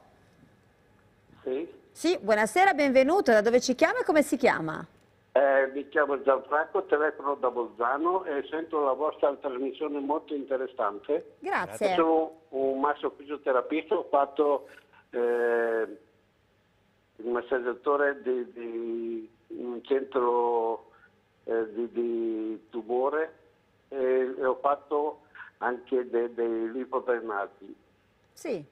Sì. Sì, buonasera, benvenuto, da dove ci chiama e come si chiama? Eh, mi chiamo Gianfranco, telefono da Bolzano e sento la vostra trasmissione molto interessante. Grazie. Sono un masso fisioterapista, ho fatto eh, il massaggiatore di, di un centro eh, di, di, tumore e, e, ho fatto anche dei, dei lipopernati. Sì.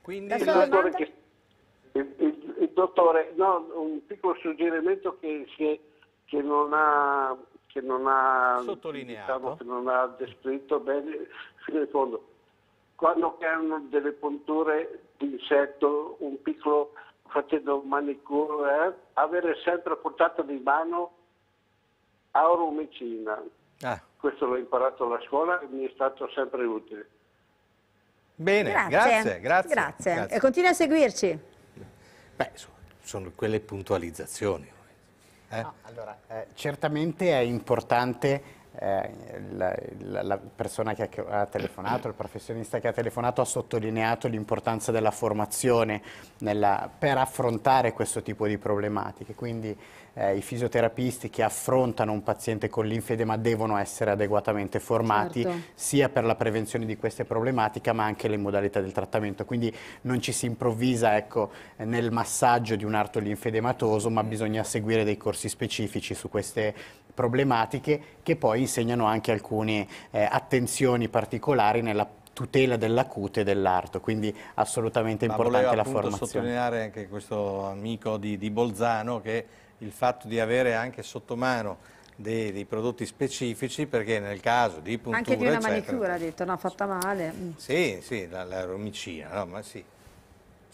Quindi il dottore, che, il, il, il dottore, no, un piccolo suggerimento che, è, che non ha che non ha sottolineato, diciamo, che non ha descritto bene fino in fondo. Quando hanno delle punture di insetto, un piccolo facendo manicure, eh, avere sempre a portata di mano auromicina. Ah. Questo l'ho imparato alla scuola e mi è stato sempre utile. Bene, grazie, grazie. grazie. grazie. E continua a seguirci. Beh, sono quelle puntualizzazioni. Eh? No, allora, eh, certamente è importante eh, la, la, persona che ha telefonato, il professionista che ha telefonato ha sottolineato l'importanza della formazione nella, per affrontare questo tipo di problematiche, quindi eh, i fisioterapisti che affrontano un paziente con l'infedema devono essere adeguatamente formati certo. sia per la prevenzione di queste problematiche ma anche le modalità del trattamento, quindi non ci si improvvisa ecco, nel massaggio di un arto linfedematoso ma bisogna seguire dei corsi specifici su queste problematiche problematiche che poi insegnano anche alcune eh, attenzioni particolari nella tutela della cute e dell'arto, quindi assolutamente importante la formazione. Volevo sottolineare anche questo amico di, di, Bolzano che il fatto di avere anche sotto mano dei, dei prodotti specifici perché nel caso di puntura anche di una eccetera, manicura ha detto no fatta male sì sì la, la romicina no ma sì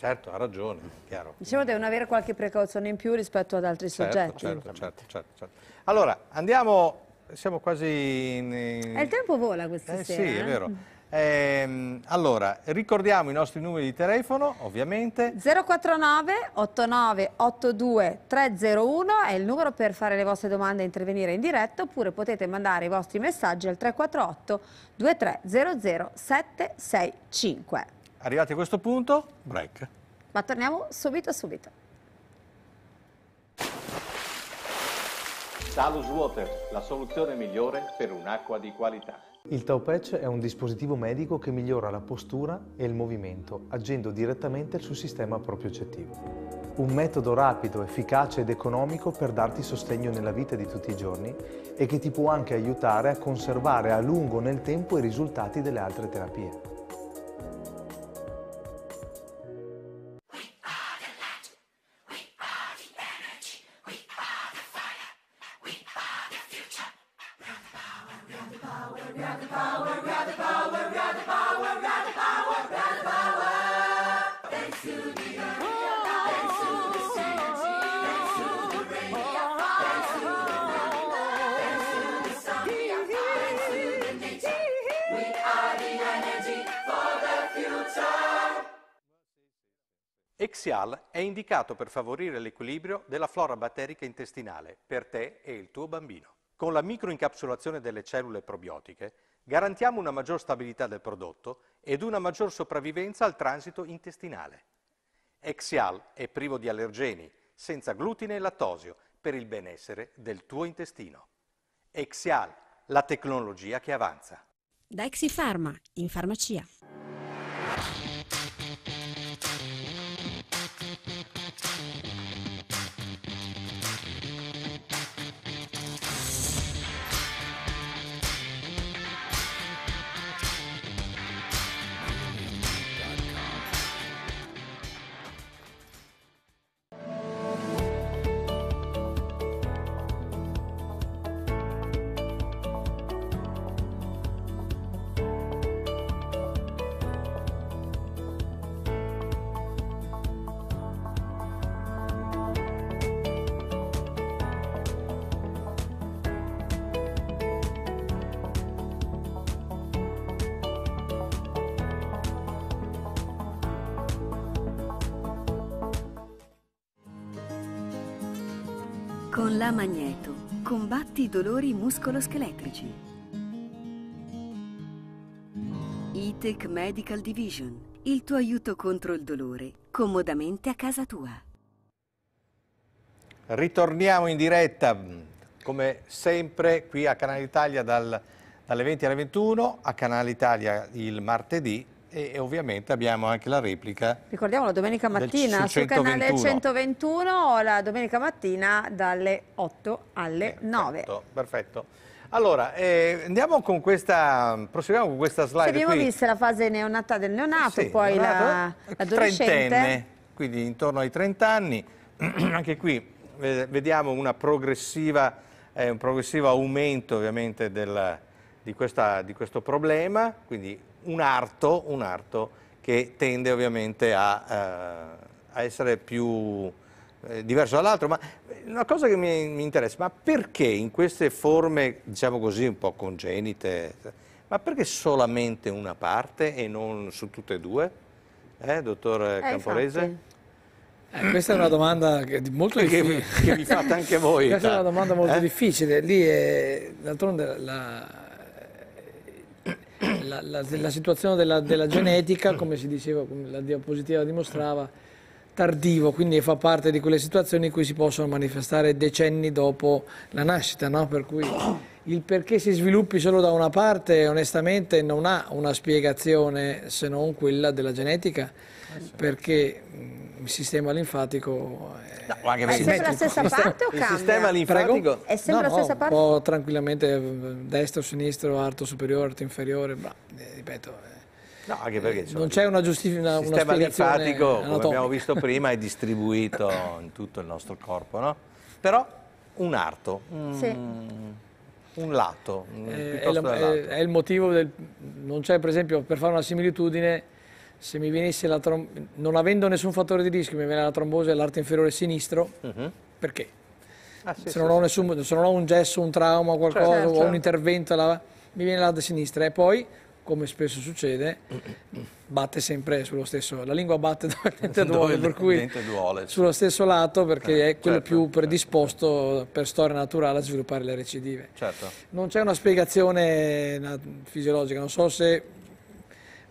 Certo, ha ragione, chiaro. Diciamo devono avere qualche precauzione in più rispetto ad altri certo, soggetti. Certo, certo, certo, certo, certo. Allora, andiamo, siamo quasi... In... Eh, il tempo vola questa eh, sera. Sì, è eh. vero. Eh, allora, ricordiamo i nostri numeri di telefono, ovviamente. 049 89 82 301 è il numero per fare le vostre domande e intervenire in diretta, oppure potete mandare i vostri messaggi al 348 2300 765. Arrivati a questo punto, break. Ma torniamo subito, subito. Salus Water, la soluzione migliore per un'acqua di qualità. Il Tau Patch è un dispositivo medico che migliora la postura e il movimento, agendo direttamente sul sistema propriocettivo. Un metodo rapido, efficace ed economico per darti sostegno nella vita di tutti i giorni e che ti può anche aiutare a conservare a lungo nel tempo i risultati delle altre terapie. indicato per favorire l'equilibrio della flora batterica intestinale per te e il tuo bambino. Con la microincapsulazione delle cellule probiotiche garantiamo una maggior stabilità del prodotto ed una maggior sopravvivenza al transito intestinale. Exial è privo di allergeni, senza glutine e lattosio, per il benessere del tuo intestino. Exial, la tecnologia che avanza. Da Exifarma, in farmacia. Con la Magneto combatti i dolori muscoloscheletrici. ITEC Medical Division, il tuo aiuto contro il dolore, comodamente a casa tua. Ritorniamo in diretta, come sempre, qui a Canale Italia dal, dalle 20 alle 21, a Canale Italia il martedì e, ovviamente abbiamo anche la replica. Ricordiamo la domenica mattina del, su, sul 121. canale 121, la domenica mattina dalle 8 alle perfetto, 9. Perfetto. Allora, eh, andiamo con questa, proseguiamo con questa slide. Sì, abbiamo qui. visto la fase neonata del neonato, sì, poi neonato, la, Trentenne, quindi intorno ai 30 anni. anche qui vediamo una progressiva, eh, un progressivo aumento ovviamente del, di, questa, di questo problema, quindi un arto, un arto, che tende ovviamente a, eh, a essere più eh, diverso dall'altro, ma una cosa che mi, mi, interessa, ma perché in queste forme, diciamo così, un po' congenite, ma perché solamente una parte e non su tutte e due, eh, dottor eh, Camporese? Infatti. Eh, questa è una domanda che, molto che, difficile. Che vi fate anche voi. questa è una domanda molto eh? difficile. Lì d'altronde la, la, la, la situazione della, della, genetica, come si diceva, come la diapositiva dimostrava, tardivo, quindi fa parte di quelle situazioni in cui si possono manifestare decenni dopo la nascita, no? per cui il perché si sviluppi solo da una parte onestamente non ha una spiegazione se non quella della genetica, eh perché il sistema linfatico è, no, anche sempre la stessa parte o cambia? Il sistema linfatico Prego? è sempre no, la stessa no, parte? Può tranquillamente eh, destra sinistro, arto superiore, arto inferiore, ma eh, ripeto... Eh, no, anche perché, cioè, non c'è una giustificazione. Il sistema linfatico, anatomica. come abbiamo visto prima, è distribuito in tutto il nostro corpo, no? Però un arto, mm, sì. un lato, eh, è, la, è, è, il motivo del... Non c'è, per esempio, per fare una similitudine, se mi venisse la trombosi, non avendo nessun fattore di rischio, mi viene la trombosi all'arte inferiore sinistro, uh mhm. -huh. perché? Ah, sì, se, non sì. Nessun, se, non ho un gesso, un trauma, certo. qualcosa, certo, o un intervento, alla, mi viene la sinistra e poi come spesso succede, batte sempre sullo stesso, la lingua batte dove il dente duole, per cui duole, sullo stesso lato perché eh, è quello certo, più certo, predisposto certo. per storia naturale a sviluppare le recidive. Certo. Non c'è una spiegazione eh, fisiologica, non so se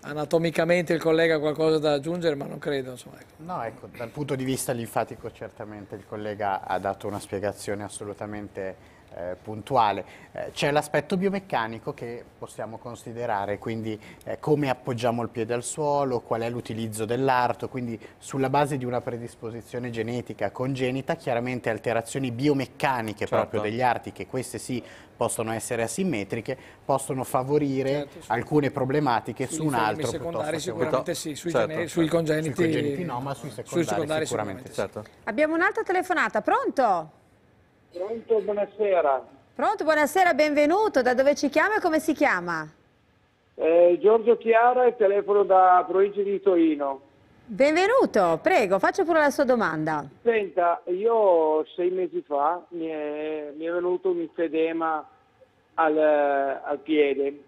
anatomicamente il collega ha qualcosa da aggiungere, ma non credo. Insomma. Ecco. No, ecco, dal punto di vista linfatico certamente il collega ha dato una spiegazione assolutamente eh, puntuale. Eh, c'è l'aspetto biomeccanico che possiamo considerare, quindi eh, come appoggiamo il piede al suolo, qual è l'utilizzo dell'arto, quindi sulla base di una predisposizione genetica congenita, chiaramente alterazioni biomeccaniche certo. proprio degli arti, che queste sì possono essere asimmetriche, possono favorire certo, sì. alcune problematiche sui su un altro secondari sicuramente sì, sui, certo, generi, certo. sui congeniti, sui congeniti no, ma sui secondari, sui secondari sicuramente, sicuramente sì. Certo. Abbiamo un'altra telefonata, pronto? Pronto, buonasera. Pronto, buonasera, benvenuto. Da dove ci chiama e come si chiama? Eh, Giorgio Chiara il telefono da provincia di Torino. Benvenuto, prego, faccio pure la sua domanda. Senta, io sei mesi fa mi è, mi è venuto un infedema al, al piede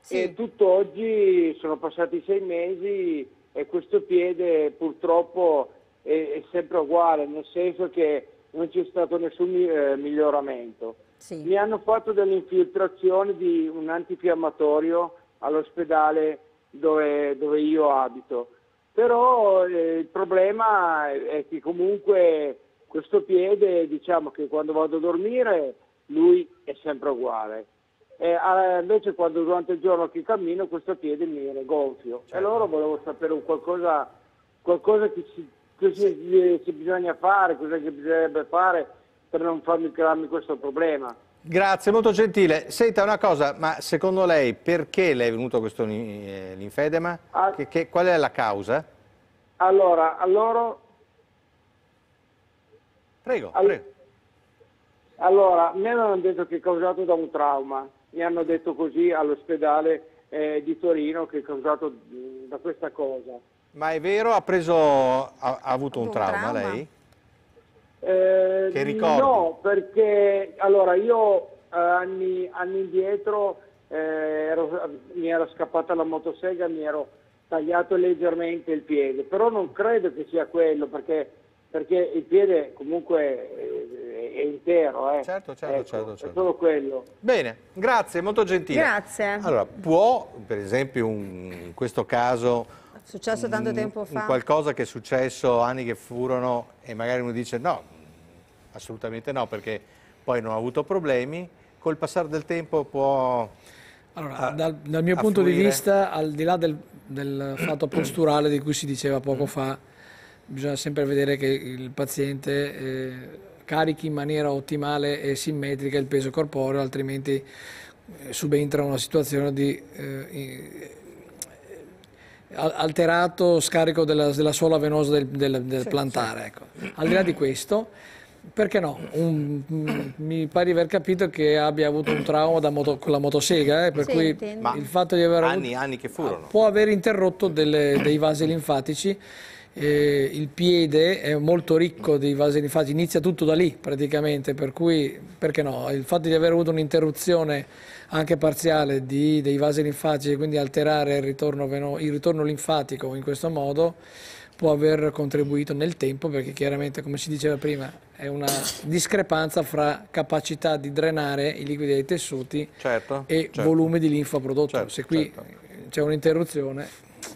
sì. e tutt'oggi sono passati sei mesi e questo piede purtroppo è, è sempre uguale, nel senso che non c'è stato nessun eh, miglioramento. Sì. Mi hanno fatto delle infiltrazioni di un antifiammatorio all'ospedale dove, dove, io abito, però eh, il problema è che comunque questo piede, diciamo che quando vado a dormire, lui è sempre uguale. E, ah, invece quando durante il giorno che cammino questo piede mi viene gonfio. Certo. E allora volevo sapere qualcosa, qualcosa che ci che si, bisogna fare, cosa bisognerebbe fare per non farmi crearmi questo problema. Grazie, molto gentile. Senta una cosa, ma secondo lei perché le è venuto questo eh, linfedema? Ah. che, che, qual è la causa? Allora, a loro... Prego, all... prego. Allora, mi hanno detto che è causato da un trauma. Mi hanno detto così all'ospedale eh, di Torino che è causato mm, da questa cosa. Ma è vero, ha, preso, ha, ha avuto, avuto un trauma, trauma. lei? Eh, che ricordi? No, perché allora io eh, anni, anni indietro eh, ero, mi era scappata la motosega, mi ero tagliato leggermente il piede, però non credo che sia quello perché, perché il piede comunque è, eh, è intero. Eh. Certo, certo, ecco, certo, certo, È solo quello. Bene, grazie, molto gentile. Grazie. Allora, può per esempio un, in questo caso Successo tanto mm, tempo fa? Qualcosa che è successo anni che furono e magari uno dice no, mm, assolutamente no, perché poi non ha avuto problemi, col passare del tempo può... Allora, ah, dal, dal mio punto fluire. di vista, al di là del, del fatto posturale di cui si diceva poco mm. fa, bisogna sempre vedere che il paziente eh, carichi in maniera ottimale e simmetrica il peso corporeo, altrimenti eh, subentra una situazione di eh, alterato scarico della, della suola venosa del, del, del sì, plantare. Ecco. Al di là di questo, perché no? Un, mi pare di aver capito che abbia avuto un trauma moto, con la motosega, eh, per sì, cui intendo. il fatto di aver avuto, anni, anni che furono. può aver interrotto delle, dei vasi linfatici eh, il piede è molto ricco di vasi fasi, inizia tutto da lì praticamente, per cui perché no? Il fatto di aver avuto un'interruzione anche parziale di, dei vasi linfatici e quindi alterare il ritorno, il ritorno linfatico in questo modo può aver contribuito nel tempo perché chiaramente come si diceva prima è una discrepanza fra capacità di drenare i liquidi dei tessuti certo, e certo. volume di linfa prodotto certo, se qui certo. c'è un'interruzione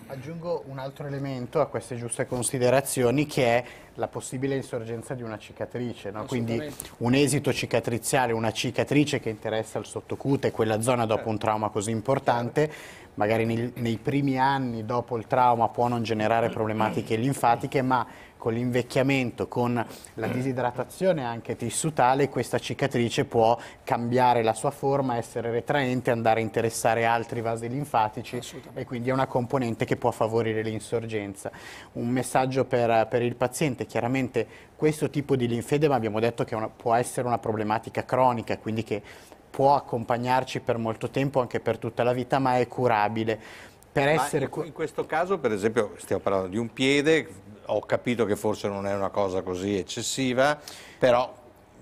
Aggiungo un altro elemento a queste giuste considerazioni che è la possibile insorgenza di una cicatrice, no? quindi un esito cicatriziale, una cicatrice che interessa il sottocute, quella zona dopo un certo. trauma così importante, magari nei, nei primi anni dopo il trauma può non generare mm. problematiche linfatiche, ma con l'invecchiamento, con la disidratazione anche tissutale, questa cicatrice può cambiare la sua forma, essere retraente, andare a interessare altri vasi linfatici e quindi è una componente che può favorire l'insorgenza. Un messaggio per, per il paziente, chiaramente questo tipo di linfedema abbiamo detto che una, può essere una problematica cronica, quindi che può accompagnarci per molto tempo, anche per tutta la vita, ma è curabile. Per essere... in, in questo caso, per esempio, stiamo parlando di un piede ho capito che forse non è una cosa così eccessiva, però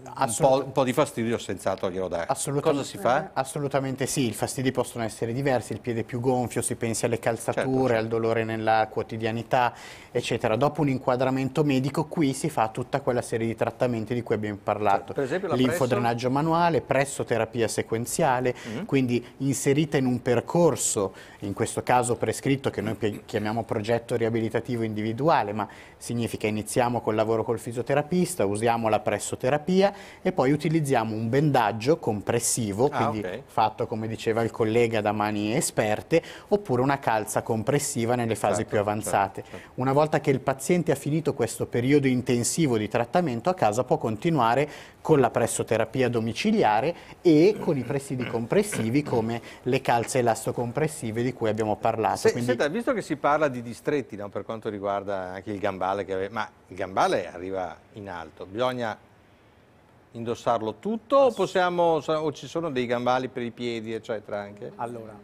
un po', un po', di fastidio senz'altro glielo dai. Cosa si fa? Assolutamente sì, i fastidi possono essere diversi, il piede più gonfio, si pensi alle calzature, certo, certo. al dolore nella quotidianità, eccetera. Dopo un inquadramento medico qui si fa tutta quella serie di trattamenti di cui abbiamo parlato. Cioè, Linfodrenaggio presso... manuale, pressoterapia sequenziale, mm -hmm. quindi inserita in un percorso, in questo caso prescritto che noi chiamiamo progetto riabilitativo individuale, ma significa iniziamo col lavoro col fisioterapista, usiamo la pressoterapia e poi utilizziamo un bendaggio compressivo, ah, quindi okay. fatto come diceva il collega da mani esperte, oppure una calza compressiva nelle fasi certo, più avanzate. Certo, certo. Una volta volta che il paziente ha finito questo periodo intensivo di trattamento a casa può continuare con la pressoterapia domiciliare e con i presidi compressivi come le calze elastocompressive di cui abbiamo parlato. Se, Quindi... senta, visto che si parla di distretti no, per quanto riguarda anche il gambale, che... ma il gambale arriva in alto, bisogna indossarlo tutto o, possiamo, o ci sono dei gambali per i piedi eccetera anche? Allora,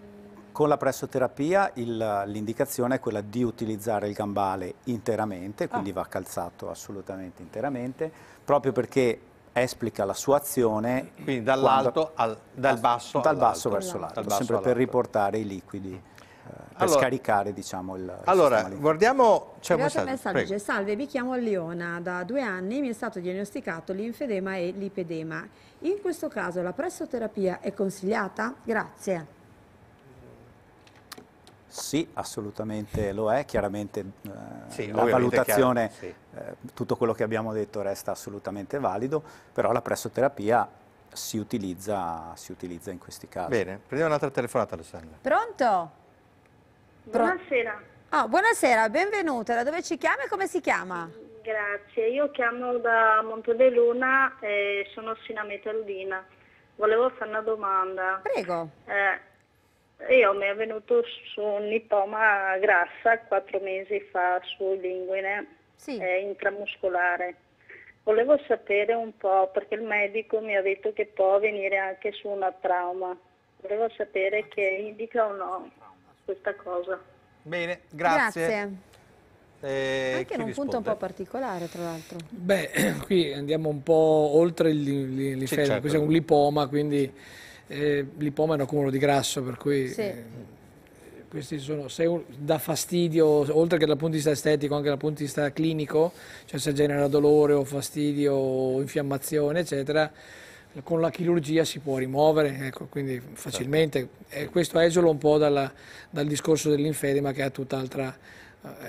con la pressoterapia l'indicazione è quella di utilizzare il gambale interamente, ah. quindi ah. va calzato assolutamente interamente, proprio perché esplica la sua azione. Quindi dall'alto dal basso, dal basso verso l'alto, sempre per riportare i liquidi eh, per allora, scaricare diciamo, il allora, Allora, guardiamo... C'è un messaggio. messaggio dice, Salve, mi chiamo Leona, da due anni mi è stato diagnosticato l'infedema e l'ipedema. In questo caso la pressoterapia è consigliata? Grazie. Sì, assolutamente lo è, chiaramente eh, sì, la valutazione, sì. eh, tutto quello che abbiamo detto resta assolutamente valido, però la pressoterapia si utilizza, si utilizza in questi casi. Bene, prendiamo un'altra telefonata Alessandra. Pronto? Pro buonasera. Oh, buonasera, benvenuta, da dove ci chiama e come si chiama? Grazie, io chiamo da Montebelluna e sono Sinameta Metaldina. Volevo fare una domanda. Prego. Eh, io mi è venuto su un lipoma grassa quattro mesi fa su linguine sì. eh, intramuscolare. Volevo sapere un po' perché il medico mi ha detto che può venire anche su una trauma. Volevo sapere che indica o no questa cosa. Bene, grazie. grazie. Eh, Anche in un risponde? punto un po' particolare, tra l'altro. Beh, qui andiamo un po' oltre l'inferno, sì, questo è un lipoma, quindi... Sì eh, lipoma è un accumulo di grasso, per cui sì. eh, questi sono, se dà fastidio, oltre che dal punto di vista estetico, anche dal punto di vista clinico, cioè se genera dolore o fastidio o infiammazione, eccetera, con la chirurgia si può rimuovere, ecco, quindi facilmente. Certo. questo esula un po' dalla, dal discorso dell'infedema che ha tutt'altra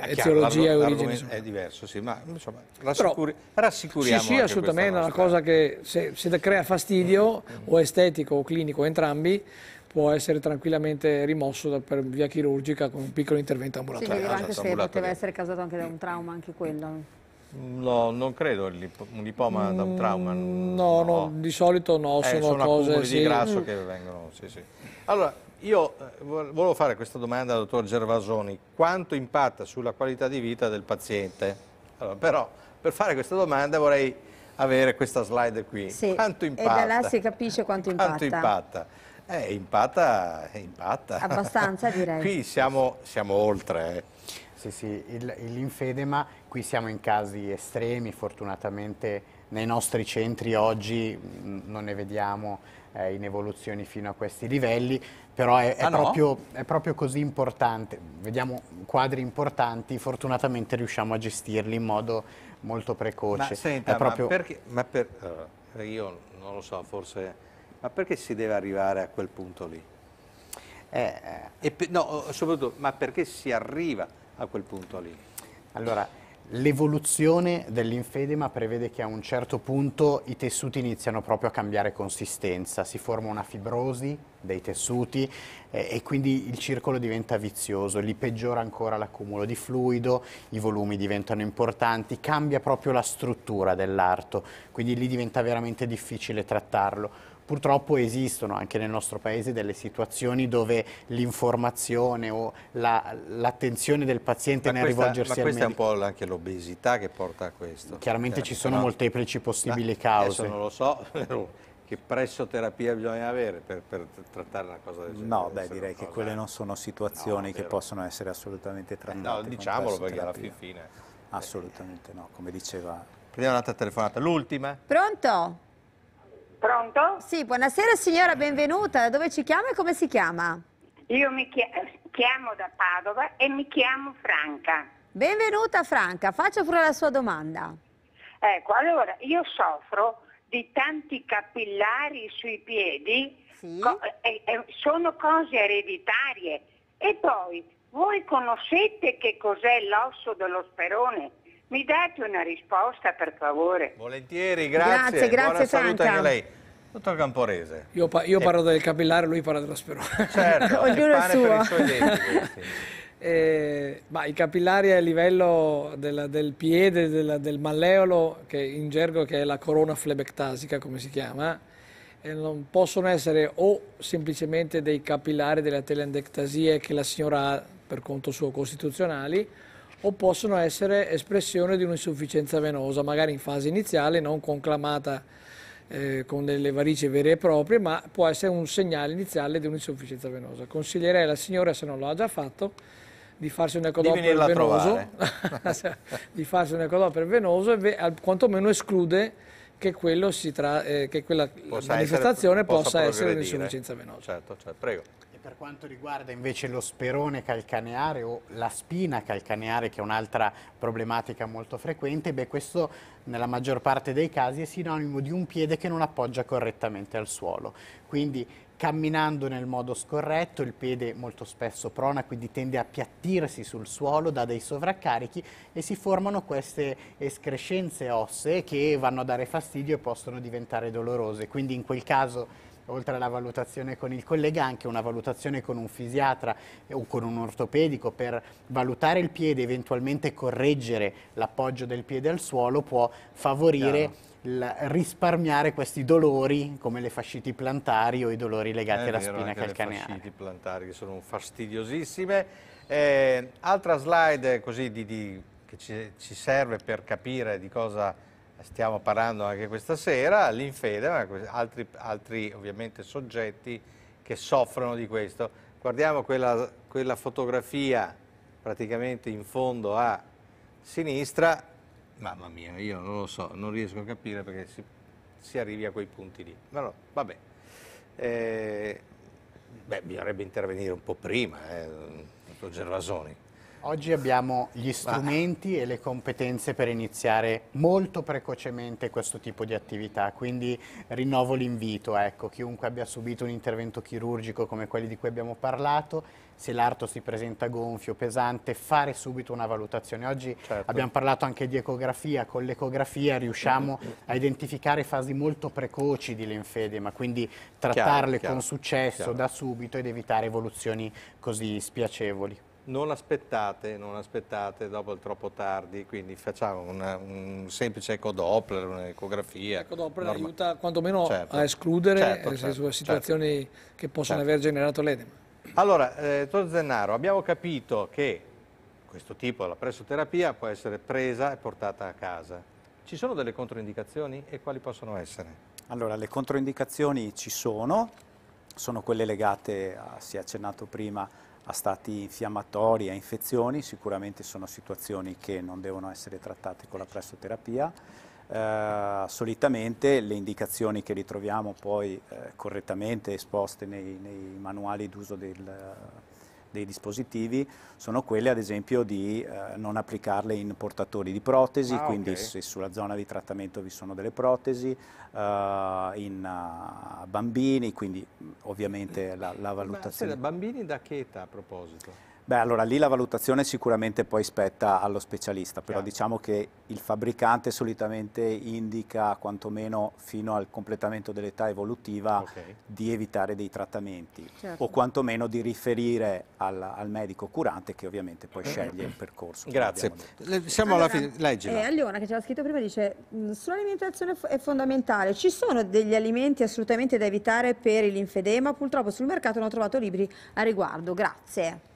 eh, etiologia e origine. È diverso, sì, ma insomma, rassicuri, Però, rassicuriamo. Sì, sì, assolutamente, è una cosa che se, se crea fastidio mm -hmm. o estetico o clinico, entrambi, può essere tranquillamente rimosso per via chirurgica con un piccolo intervento ambulatorio. Sì, ah, anche esatto, se poteva essere causato anche da un trauma, anche quello. No, non credo un lipoma da un trauma. Mm, no, no, no di solito no, eh, sono, sono cose... Sì. di grasso che vengono, sì, sì. Allora, io eh, volevo fare questa domanda al dottor Gervasoni, quanto impatta sulla qualità di vita del paziente? Allora, però per fare questa domanda vorrei avere questa slide qui, sì, quanto impatta? E da là si capisce quanto impatta. Quanto impatta? Eh, impatta, impatta. Abbastanza direi. Qui siamo, siamo oltre. Eh. Sì, sì, l'infedema, qui siamo in casi estremi, fortunatamente nei nostri centri oggi mm, non ne vediamo eh, in evoluzioni fino a questi livelli, però è, è, ah, proprio, no? è, proprio, così importante. Vediamo quadri importanti, fortunatamente riusciamo a gestirli in modo molto precoce. Ma, senta, proprio... ma perché, ma per, allora, io non lo so, forse, ma perché si deve arrivare a quel punto lì? Eh, eh. e, no, soprattutto, ma perché si arriva a quel punto lì? Allora, L'evoluzione dell'infedema prevede che a un certo punto i tessuti iniziano proprio a cambiare consistenza, si forma una fibrosi dei tessuti eh, e quindi il circolo diventa vizioso, lì peggiora ancora l'accumulo di fluido, i volumi diventano importanti, cambia proprio la struttura dell'arto, quindi lì diventa veramente difficile trattarlo purtroppo esistono anche nel nostro paese delle situazioni dove l'informazione o l'attenzione del paziente ma nel questa, rivolgersi al medico. Ma questa è un po' anche l'obesità che porta a questo. Chiaramente ci eh, sono no, molteplici possibili cause. Adesso non lo so. Oh, che presso terapia bisogna avere per, per trattare una cosa del genere? No, beh, direi che quelle non sono situazioni no, che possono essere assolutamente eh, trattate. No, diciamolo perché alla fin fine. Eh. Assolutamente no, come diceva. Prendiamo un'altra telefonata, l'ultima. Pronto? Pronto? Sì, buonasera signora, benvenuta. Da dove ci chiama e come si chiama? Io mi chiamo da Padova e mi chiamo Franca. Benvenuta Franca, faccia pure la sua domanda. Ecco, allora, io soffro di tanti capillari sui piedi, sì. co eh, eh, sono cose ereditarie. E poi, voi conoscete che cos'è l'osso dello sperone? Mi date una risposta per favore? Volentieri, grazie. Grazie, grazie Buona anche a lei. Dottor Camporese. Io, pa io eh. parlo del capillare, lui parla della sperola. Certo, eh, ognuno è suo. Denti, eh, ma i capillari a livello della, del piede, della, del malleolo, che in gergo che è la corona flebectasica, come si chiama, eh, non possono essere o semplicemente dei capillari delle telendectasie che la signora ha per conto suo costituzionali, o possono essere espressione di un'insufficienza venosa, magari in fase iniziale, non conclamata eh, con delle varici vere e proprie, ma può essere un segnale iniziale di un'insufficienza venosa. Consiglierei alla signora, se non lo ha già fatto, di farsi un ecodoppio venoso, di farsi un ecodoppio venoso e quantomeno esclude che, tra, eh, che quella possa manifestazione essere, possa, possa essere un'insufficienza venosa. Certo, certo. Prego. Per quanto riguarda invece lo sperone calcaneare o la spina calcaneare, che è un'altra problematica molto frequente, beh, questo nella maggior parte dei casi è sinonimo di un piede che non appoggia correttamente al suolo. Quindi camminando nel modo scorretto, il piede molto spesso prona, quindi tende a piattirsi sul suolo, dà dei sovraccarichi e si formano queste escrescenze ossee che vanno a dare fastidio e possono diventare dolorose. Quindi in quel caso oltre alla valutazione con il collega, anche una valutazione con un fisiatra o con un ortopedico per valutare il piede, eventualmente correggere l'appoggio del piede al suolo può favorire... Chiaro. risparmiare questi dolori come le fasciti plantari o i dolori legati È alla vero, spina calcaneale. Le fasciti plantari che sono fastidiosissime. Eh, altra slide eh, così di, di, che ci, ci serve per capire di cosa stiamo parlando anche questa sera, l'Infede, ma altri, altri ovviamente soggetti che soffrono di questo. Guardiamo quella, quella fotografia praticamente in fondo a sinistra, mamma mia, io non lo so, non riesco a capire perché si, si arrivi a quei punti lì. Ma no, vabbè. Eh, beh, bisognerebbe intervenire un po' prima, eh, Gervasoni. Oggi abbiamo gli strumenti e le competenze per iniziare molto precocemente questo tipo di attività, quindi rinnovo l'invito, ecco, chiunque abbia subito un intervento chirurgico come quelli di cui abbiamo parlato, se l'arto si presenta gonfio, pesante, fare subito una valutazione. Oggi certo. abbiamo parlato anche di ecografia, con l'ecografia riusciamo a identificare fasi molto precoci di linfedema, quindi trattarle chiaro, chiaro, con successo chiaro. da subito ed evitare evoluzioni così spiacevoli non aspettate, non aspettate, dopo è troppo tardi, quindi facciamo una, un semplice eco Doppler, un'ecografia. L'eco Doppler norma... aiuta quantomeno certo. a escludere certo, certo, situazioni certo. che possono certo. aver generato l'edema. Allora, eh, dottor Zennaro, abbiamo capito che questo tipo, la pressoterapia, può essere presa e portata a casa. Ci sono delle controindicazioni e quali possono essere? Allora, le controindicazioni ci sono, sono quelle legate, a, si è accennato prima, a stati infiammatori, a infezioni, sicuramente sono situazioni che non devono essere trattate con la pressoterapia. Eh, solitamente le indicazioni che ritroviamo poi eh, correttamente esposte nei, nei manuali d'uso del dei dispositivi sono quelle ad esempio di eh, non applicarle in portatori di protesi, ah, quindi okay. se sulla zona di trattamento vi sono delle protesi, uh, in uh, bambini, quindi ovviamente la, la valutazione. Ma, se, bambini da che età a proposito? Beh, allora lì la valutazione sicuramente poi spetta allo specialista, però Chiaro. diciamo che il fabbricante solitamente indica, quantomeno fino al completamento dell'età evolutiva, okay. di evitare dei trattamenti certo. o quantomeno di riferire al, al, medico curante che ovviamente poi eh, sceglie il eh. percorso. Grazie. Siamo allora, alla fine, leggila. Eh, Leona che c'era scritto prima, dice mm, sull'alimentazione è fondamentale, ci sono degli alimenti assolutamente da evitare per l'infedema, purtroppo sul mercato non ho trovato libri a riguardo, grazie.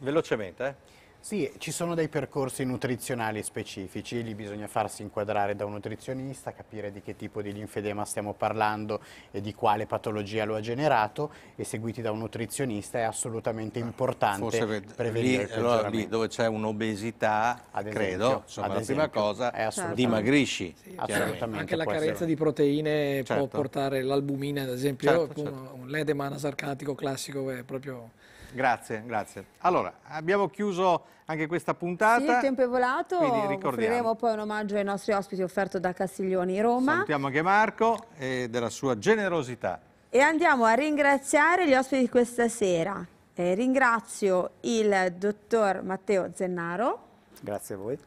Velocemente, eh? Sì, ci sono dei percorsi nutrizionali specifici, lì bisogna farsi inquadrare da un nutrizionista, capire di che tipo di linfedema stiamo parlando e di quale patologia lo ha generato e seguiti da un nutrizionista è assolutamente ah, importante Forse, prevenire lì, allora, lì dove c'è un'obesità, credo, insomma, la prima cosa è assolutamente, dimagrisci. Sì, anche la carenza di proteine certo. può portare l'albumina, ad esempio, certo, certo. un, un ledema anasarcatico classico è proprio Grazie, grazie. Allora, abbiamo chiuso anche questa puntata. Sì, il tempo è volato, offriremo poi un omaggio ai nostri ospiti offerto da Castiglioni Roma. Salutiamo anche Marco e della sua generosità. E andiamo a ringraziare gli ospiti di questa sera. Eh, ringrazio il dottor Matteo Zennaro. Grazie a voi.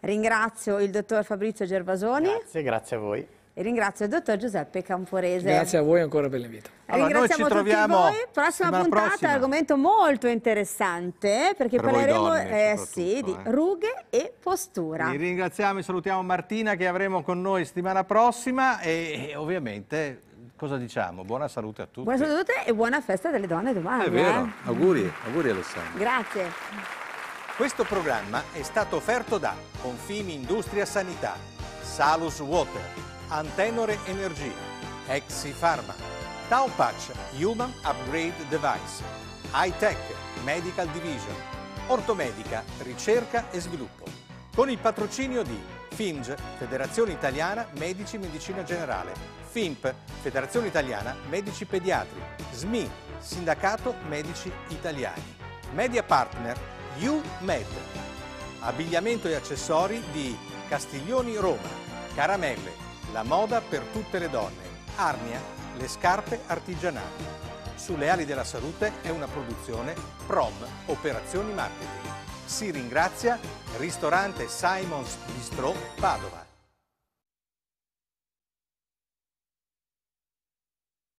Ringrazio il dottor Fabrizio Gervasoni. Grazie, grazie a voi. E ringrazio il dottor Giuseppe Camporese. Grazie a voi ancora per l'invito. Allora, Ringraziamo noi ci troviamo tutti voi. Prossima puntata, prossima. argomento molto interessante perché per parleremo donne, eh, sì, eh. di rughe e postura. Vi ringraziamo e salutiamo Martina che avremo con noi settimana prossima e, e ovviamente cosa diciamo? Buona salute a tutti. Buona salute a tutti e buona festa delle donne domani. È vero, eh? auguri, auguri Alessandro. Grazie. Questo programma è stato offerto da Confini Industria Sanità, Salus Water Antenore Energia, Exi Pharma, Tau Patch Human Upgrade Device, Hightech Medical Division, Ortomedica Ricerca e Sviluppo, con il patrocinio di FINGE, Federazione Italiana Medici Medicina Generale, FIMP, Federazione Italiana Medici Pediatri, SMI, Sindacato Medici Italiani, Media Partner UMED, abbigliamento e accessori di Castiglioni Roma, Caramelle, la moda per tutte le donne. Arnia, le scarpe artigianali. Sulle ali della salute è una produzione PROM, Operazioni Marketing. Si ringrazia Ristorante Simons Bistro Padova.